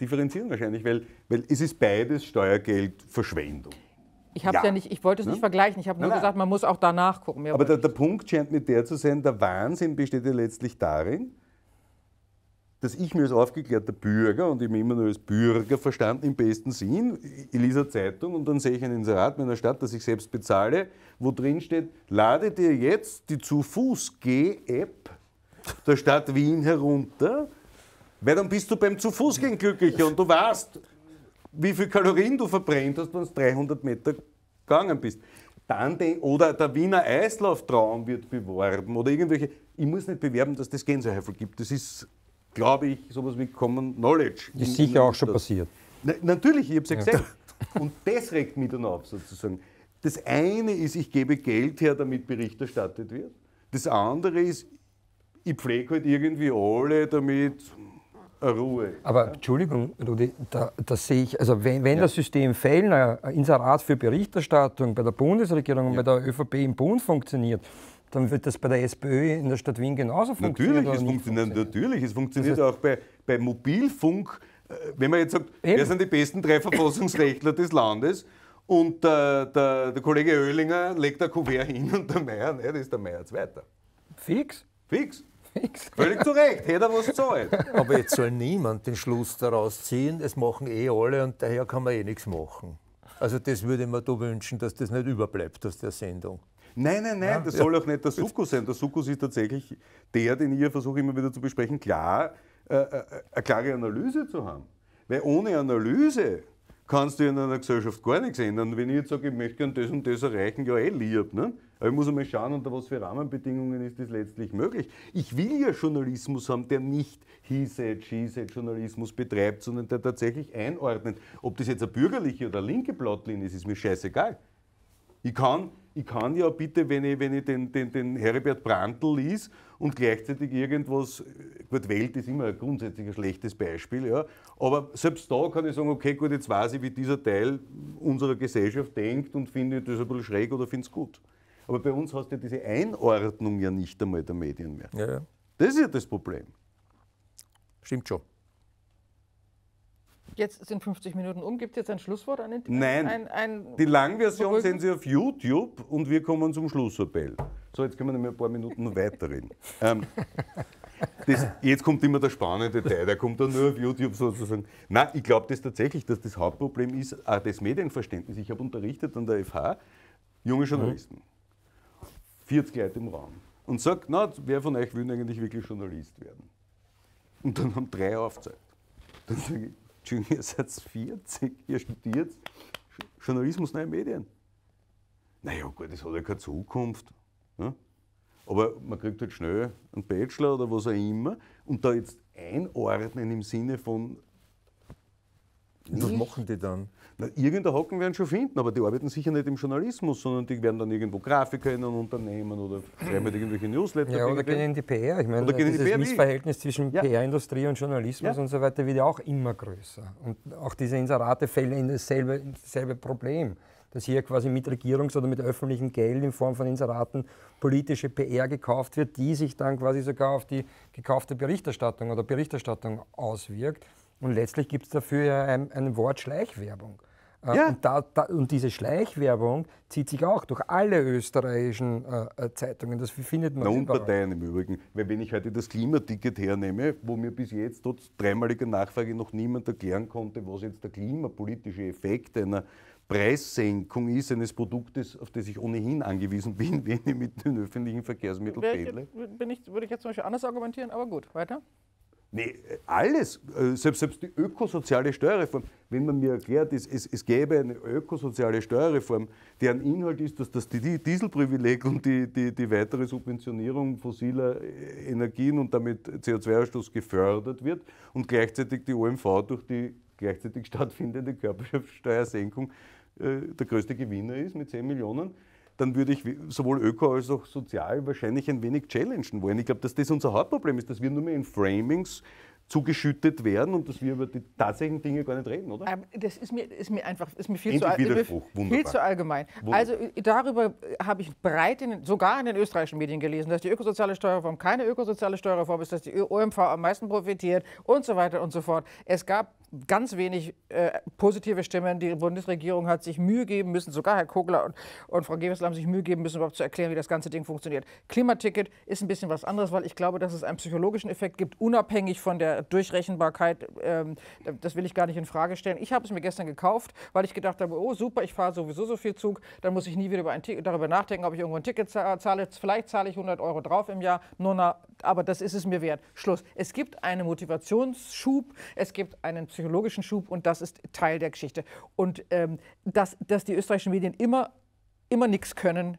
differenzieren wahrscheinlich, weil, weil es ist beides Steuergeldverschwendung. Ich, ja. ja nicht, ich wollte es nicht ne? vergleichen, ich habe nur nein, gesagt, man muss auch danach gucken. Mir aber der, der Punkt scheint mir der zu sein, der Wahnsinn besteht ja letztlich darin, dass ich mir als aufgeklärter Bürger und ich immer nur als Bürger verstanden im besten Sinn, ich lese eine Zeitung und dann sehe ich einen Inserat meiner Stadt, das ich selbst bezahle, wo drin steht, lade dir jetzt die Zu-Fuß-G-App der Stadt Wien herunter, weil dann bist du beim zu Fuß gehen glücklicher und du weißt, wie viel Kalorien du verbrennt hast, wenn du 300 Meter gegangen bist. Dann den, oder der Wiener Eislauftraum wird beworben oder irgendwelche. Ich muss nicht bewerben, dass das Gänseheifel gibt. Das ist, glaube ich, sowas wie Common Knowledge. Das ist sicher auch schon passiert. Na, natürlich, ich habe es ja gesagt. Und das regt mich dann auf, sozusagen. Das eine ist, ich gebe Geld her, damit Bericht erstattet wird. Das andere ist, ich pflege halt irgendwie alle damit Ruhe. Aber Entschuldigung, Rudi, da, das sehe ich, also wenn, wenn ja. das System Fällen, ein Inserat für Berichterstattung bei der Bundesregierung und bei der ÖVP im Bund funktioniert, dann wird das bei der SPÖ in der Stadt Wien genauso funktionieren. Natürlich, es funktioniert, funktioniert, natürlich, es funktioniert das heißt, auch bei, bei Mobilfunk. Äh, wenn man jetzt sagt, Eben. wer sind die besten drei Verfassungsrechtler des Landes? Und der, äh, der, der Kollege Oehlinger legt ein Kuvert hin und der Meier, ne, das ist der Meier Zweiter. Fix? Fix unterwegs. Völlig zu Recht, jeder was zahlt. Aber jetzt soll niemand den Schluss daraus ziehen, es machen eh alle und daher kann man eh nichts machen. Also das würde ich mir da wünschen, dass das nicht überbleibt aus der Sendung. Nein, nein, nein, ja, das ja. soll auch nicht der Sukkus sein. Der Sukkus ist tatsächlich der, den ich versuche immer wieder zu besprechen, klar, äh, äh, äh, eine klare Analyse zu haben. Weil ohne Analyse kannst du in einer Gesellschaft gar nichts ändern. Wenn ich jetzt sage, ich möchte gern das und das erreichen, ja eh lieb. Ne? Aber ich muss einmal schauen, unter was für Rahmenbedingungen ist das letztlich möglich. Ich will ja Journalismus haben, der nicht He-Said, She-Said-Journalismus betreibt, sondern der tatsächlich einordnet. Ob das jetzt eine bürgerliche oder linke Plotlinie ist, ist mir scheißegal. Ich kann ich kann ja bitte, wenn ich, wenn ich den, den, den Herbert Brandl liess und gleichzeitig irgendwas, gut, Welt ist immer ein grundsätzlich ein schlechtes Beispiel, ja, aber selbst da kann ich sagen, okay, gut, jetzt weiß ich, wie dieser Teil unserer Gesellschaft denkt und finde das ein bisschen schräg oder finde es gut. Aber bei uns hast du ja diese Einordnung ja nicht einmal der Medien mehr. Ja, ja. Das ist ja das Problem. Stimmt schon. Jetzt sind 50 Minuten um. Gibt es jetzt ein Schlusswort an den Nein. Ein, ein die Langversion beruhigen? sehen Sie auf YouTube und wir kommen zum Schlussappell. So, jetzt können wir nämlich ein paar Minuten weiterreden. ähm, das, jetzt kommt immer der spannende Teil, der kommt dann nur auf YouTube sozusagen. Nein, ich glaube das tatsächlich, dass das Hauptproblem ist ah, das Medienverständnis. Ich habe unterrichtet an der FH junge Journalisten. Mhm. 40 Leute im Raum. Und sagt, na, wer von euch will eigentlich wirklich Journalist werden? Und dann haben drei aufgezeigt. Dann sage ich, Entschuldigung, ihr seid 40, ihr studiert Journalismus, neue Medien. Naja, gut, das hat ja keine Zukunft. Ne? Aber man kriegt halt schnell einen Bachelor oder was auch immer. Und da jetzt einordnen im Sinne von und Was machen die dann? Na, irgendein Hocken werden schon finden, aber die arbeiten sicher nicht im Journalismus, sondern die werden dann irgendwo Grafiker in einem Unternehmen oder schreiben halt irgendwelche Newsletter. Ja, oder gehen in die PR. Ich meine, dieses Missverhältnis zwischen ja. PR-Industrie und Journalismus ja. und so weiter wird ja auch immer größer. Und auch diese Inseratefälle in dasselbe, in dasselbe Problem, dass hier quasi mit Regierungs- oder mit öffentlichem Geld in Form von Inseraten politische PR gekauft wird, die sich dann quasi sogar auf die gekaufte Berichterstattung oder Berichterstattung auswirkt. Und letztlich gibt es dafür ja ein, ein, Wort Schleichwerbung. Äh, ja. Und, da, da, und, diese Schleichwerbung zieht sich auch durch alle österreichischen äh, äh Zeitungen. Das findet man. Na, und Parteien im Übrigen. Weil wenn ich heute das Klimaticket hernehme, wo mir bis jetzt trotz dreimaliger Nachfrage noch niemand erklären konnte, was jetzt der klimapolitische Effekt einer Preissenkung ist eines Produktes, auf das ich ohnehin angewiesen bin, wenn ich mit den öffentlichen Verkehrsmitteln pendle. Bin würde ich jetzt zum Beispiel anders argumentieren, aber gut, weiter. Nee, alles, äh, selbst, selbst die ökosoziale Steuerreform. Wenn man mir erklärt, es, es, es gäbe eine ökosoziale Steuerreform, deren Inhalt ist, dass das Dieselprivileg und die, die, die weitere Subventionierung fossiler äh, Energien und damit CO2-Ausstoß gefördert wird und gleichzeitig die OMV durch die gleichzeitig stattfindende Körperschaftssteuersenkung äh, der größte Gewinner ist mit 10 Millionen dann würde ich sowohl öko als auch sozial wahrscheinlich ein wenig challengen wollen. Ich glaube, dass das unser Hauptproblem ist, dass wir nur mehr in Framings zugeschüttet werden und dass wir über die tatsächlichen Dinge gar nicht reden, oder? Ähm, das ist mir, ist mir einfach ist mir viel, zu, viel zu allgemein. Wunderbar. Also äh, darüber äh, habe ich breit, in, sogar in den österreichischen Medien gelesen, dass die ökosoziale Steuerreform keine ökosoziale Steuerreform ist, dass die OMV am meisten profitiert und so weiter und so fort. Es gab ganz wenig äh, positive Stimmen. Die Bundesregierung hat sich Mühe geben müssen, sogar Herr Kogler und, und Frau Gewissler haben sich Mühe geben müssen, überhaupt zu erklären, wie das ganze Ding funktioniert. Klimaticket ist ein bisschen was anderes, weil ich glaube, dass es einen psychologischen Effekt gibt, unabhängig von der Durchrechenbarkeit. Ähm, das will ich gar nicht in Frage stellen. Ich habe es mir gestern gekauft, weil ich gedacht habe, oh super, ich fahre sowieso so viel Zug, dann muss ich nie wieder über ein darüber nachdenken, ob ich irgendwo ein Ticket zahle. Vielleicht zahle ich 100 Euro drauf im Jahr, nur na, aber das ist es mir wert. Schluss. Es gibt einen Motivationsschub, es gibt einen psychologischen psychologischen Schub und das ist Teil der Geschichte. Und ähm, dass, dass die österreichischen Medien immer, immer nichts können,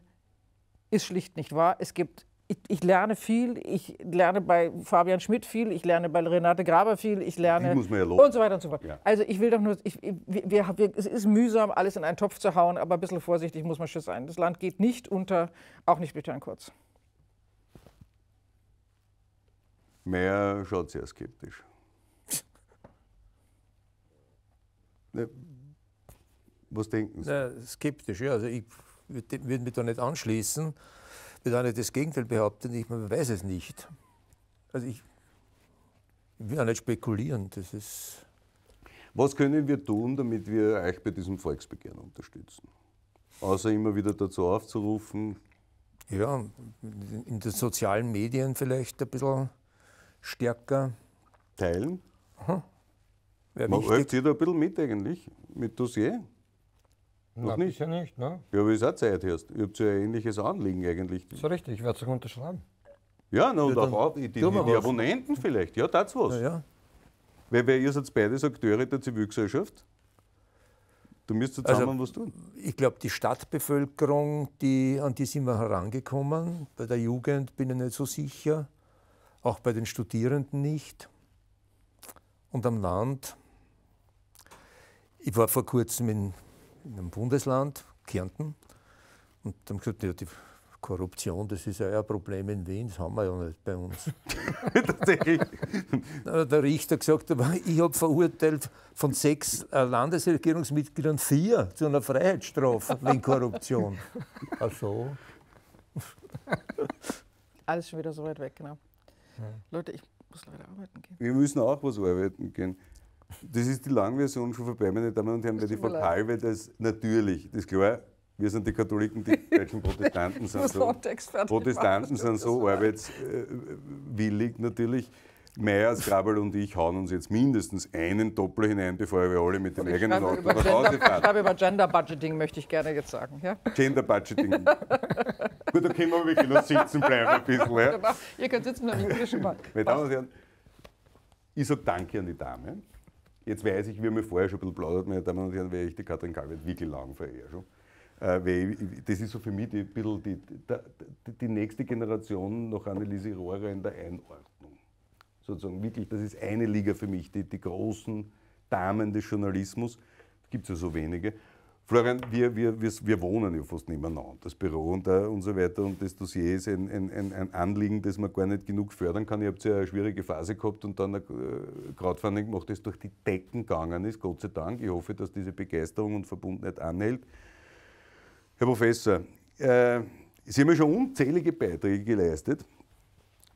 ist schlicht nicht wahr. Es gibt ich, ich, lerne viel, ich lerne bei Fabian Schmidt viel, ich lerne bei Renate Graber viel, ich lerne ja und so weiter und so fort. Ja. Also ich will doch nur, ich, wir, wir, es ist mühsam, alles in einen Topf zu hauen, aber ein bisschen vorsichtig muss man schon sein. Das Land geht nicht unter, auch nicht mit Herrn Kurz. Mehr schaut sehr skeptisch. Ne, was denken Sie? Na, skeptisch, ja. Also ich würde mich da nicht anschließen, würde auch nicht das Gegenteil behaupten, ich man weiß es nicht. Also ich, ich will auch nicht spekulieren, das ist. Was können wir tun, damit wir euch bei diesem Volksbegehren unterstützen? Außer immer wieder dazu aufzurufen. Ja, in den sozialen Medien vielleicht ein bisschen stärker. Teilen? Aha. Wäre Man sich da ein bisschen mit eigentlich, mit Dossier. Noch nicht. Ja, nicht ne? ja, aber ist auch Zeit hast. Ihr habt ja ein ähnliches Anliegen eigentlich. So richtig, ich werde es auch unterschreiben. Ja, na, und ja, auch die, die, die, die Abonnenten vielleicht. Ja, das was. Ja, ja. Weil, weil ihr seid beides Akteure der Zivilgesellschaft. Du müsst also, zusammen also, was tun. Ich glaube, die Stadtbevölkerung, die, an die sind wir herangekommen. Bei der Jugend bin ich nicht so sicher. Auch bei den Studierenden nicht. Und am Land ich war vor kurzem in, in einem Bundesland, Kärnten, und haben gesagt, ja, die Korruption, das ist ja ein Problem in Wien, das haben wir ja nicht bei uns. der Richter gesagt, ich habe verurteilt von sechs äh, Landesregierungsmitgliedern vier zu einer Freiheitsstrafe wegen Korruption. Ach so. Alles schon wieder so weit weg, genau. Hm. Leute, ich muss leider arbeiten gehen. Wir müssen auch was arbeiten gehen. Das ist die Langversion schon vorbei, meine Damen und Herren, weil die Verkalbe das natürlich, das ist klar, wir sind die Katholiken, die deutschen Protestanten sind so. Protestanten sind so arbeitswillig äh, natürlich. Meyers, Grabel und ich hauen uns jetzt mindestens einen Doppler hinein, bevor wir alle mit dem eigenen Auto nach Hause fahren. Ich habe über Gender Budgeting möchte ich gerne jetzt sagen. Ja? Gender Budgeting. Gut, da können wir wirklich noch sitzen bleiben ein bisschen. Ja? Genau. Ihr könnt sitzen, dann Meine Damen und Herren, ich sage Danke an die Damen. Jetzt weiß ich, wie haben ja vorher schon ein bisschen plaudert, meine Damen und Herren, wäre ich die Katrin Kalweit wirklich lang vorher schon. Äh, das ist so für mich die, die, die, die nächste Generation nach Anneliese Rohrer in der Einordnung. Sozusagen wirklich, das ist eine Liga für mich, die, die großen Damen des Journalismus. Gibt es ja so wenige. Florian, wir, wir, wir, wir wohnen ja fast nebeneinander. Das Büro und, uh, und so weiter und das Dossier ist ein, ein, ein, Anliegen, das man gar nicht genug fördern kann. Ich habe ja eine schwierige Phase gehabt und dann ein äh, Crowdfunding gemacht, das durch die Decken gegangen ist, Gott sei Dank. Ich hoffe, dass diese Begeisterung und Verbundenheit anhält. Herr Professor, äh, Sie haben ja schon unzählige Beiträge geleistet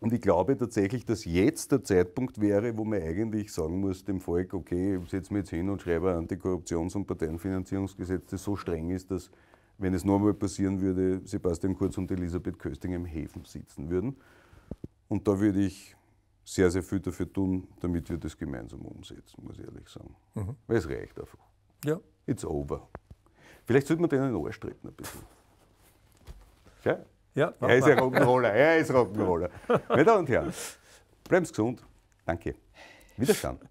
und ich glaube tatsächlich, dass jetzt der Zeitpunkt wäre, wo man eigentlich sagen muss dem Volk, okay, ich setze mich jetzt hin und schreibe ein Antikorruptions- und Parteienfinanzierungsgesetz, das so streng ist, dass, wenn es nochmal passieren würde, Sebastian Kurz und Elisabeth Köstinger im Häfen sitzen würden. Und da würde ich sehr, sehr viel dafür tun, damit wir das gemeinsam umsetzen, muss ich ehrlich sagen. Mhm. Weil es reicht einfach. Ja. It's over. Vielleicht sollte man denen in den Arsch treten ein bisschen. Gell? Ja, er ist ein Rock'n'Roller, er ist Rock'n'Roller. Meine Damen und Herren, bleiben Sie gesund. Danke. Wiederschauen.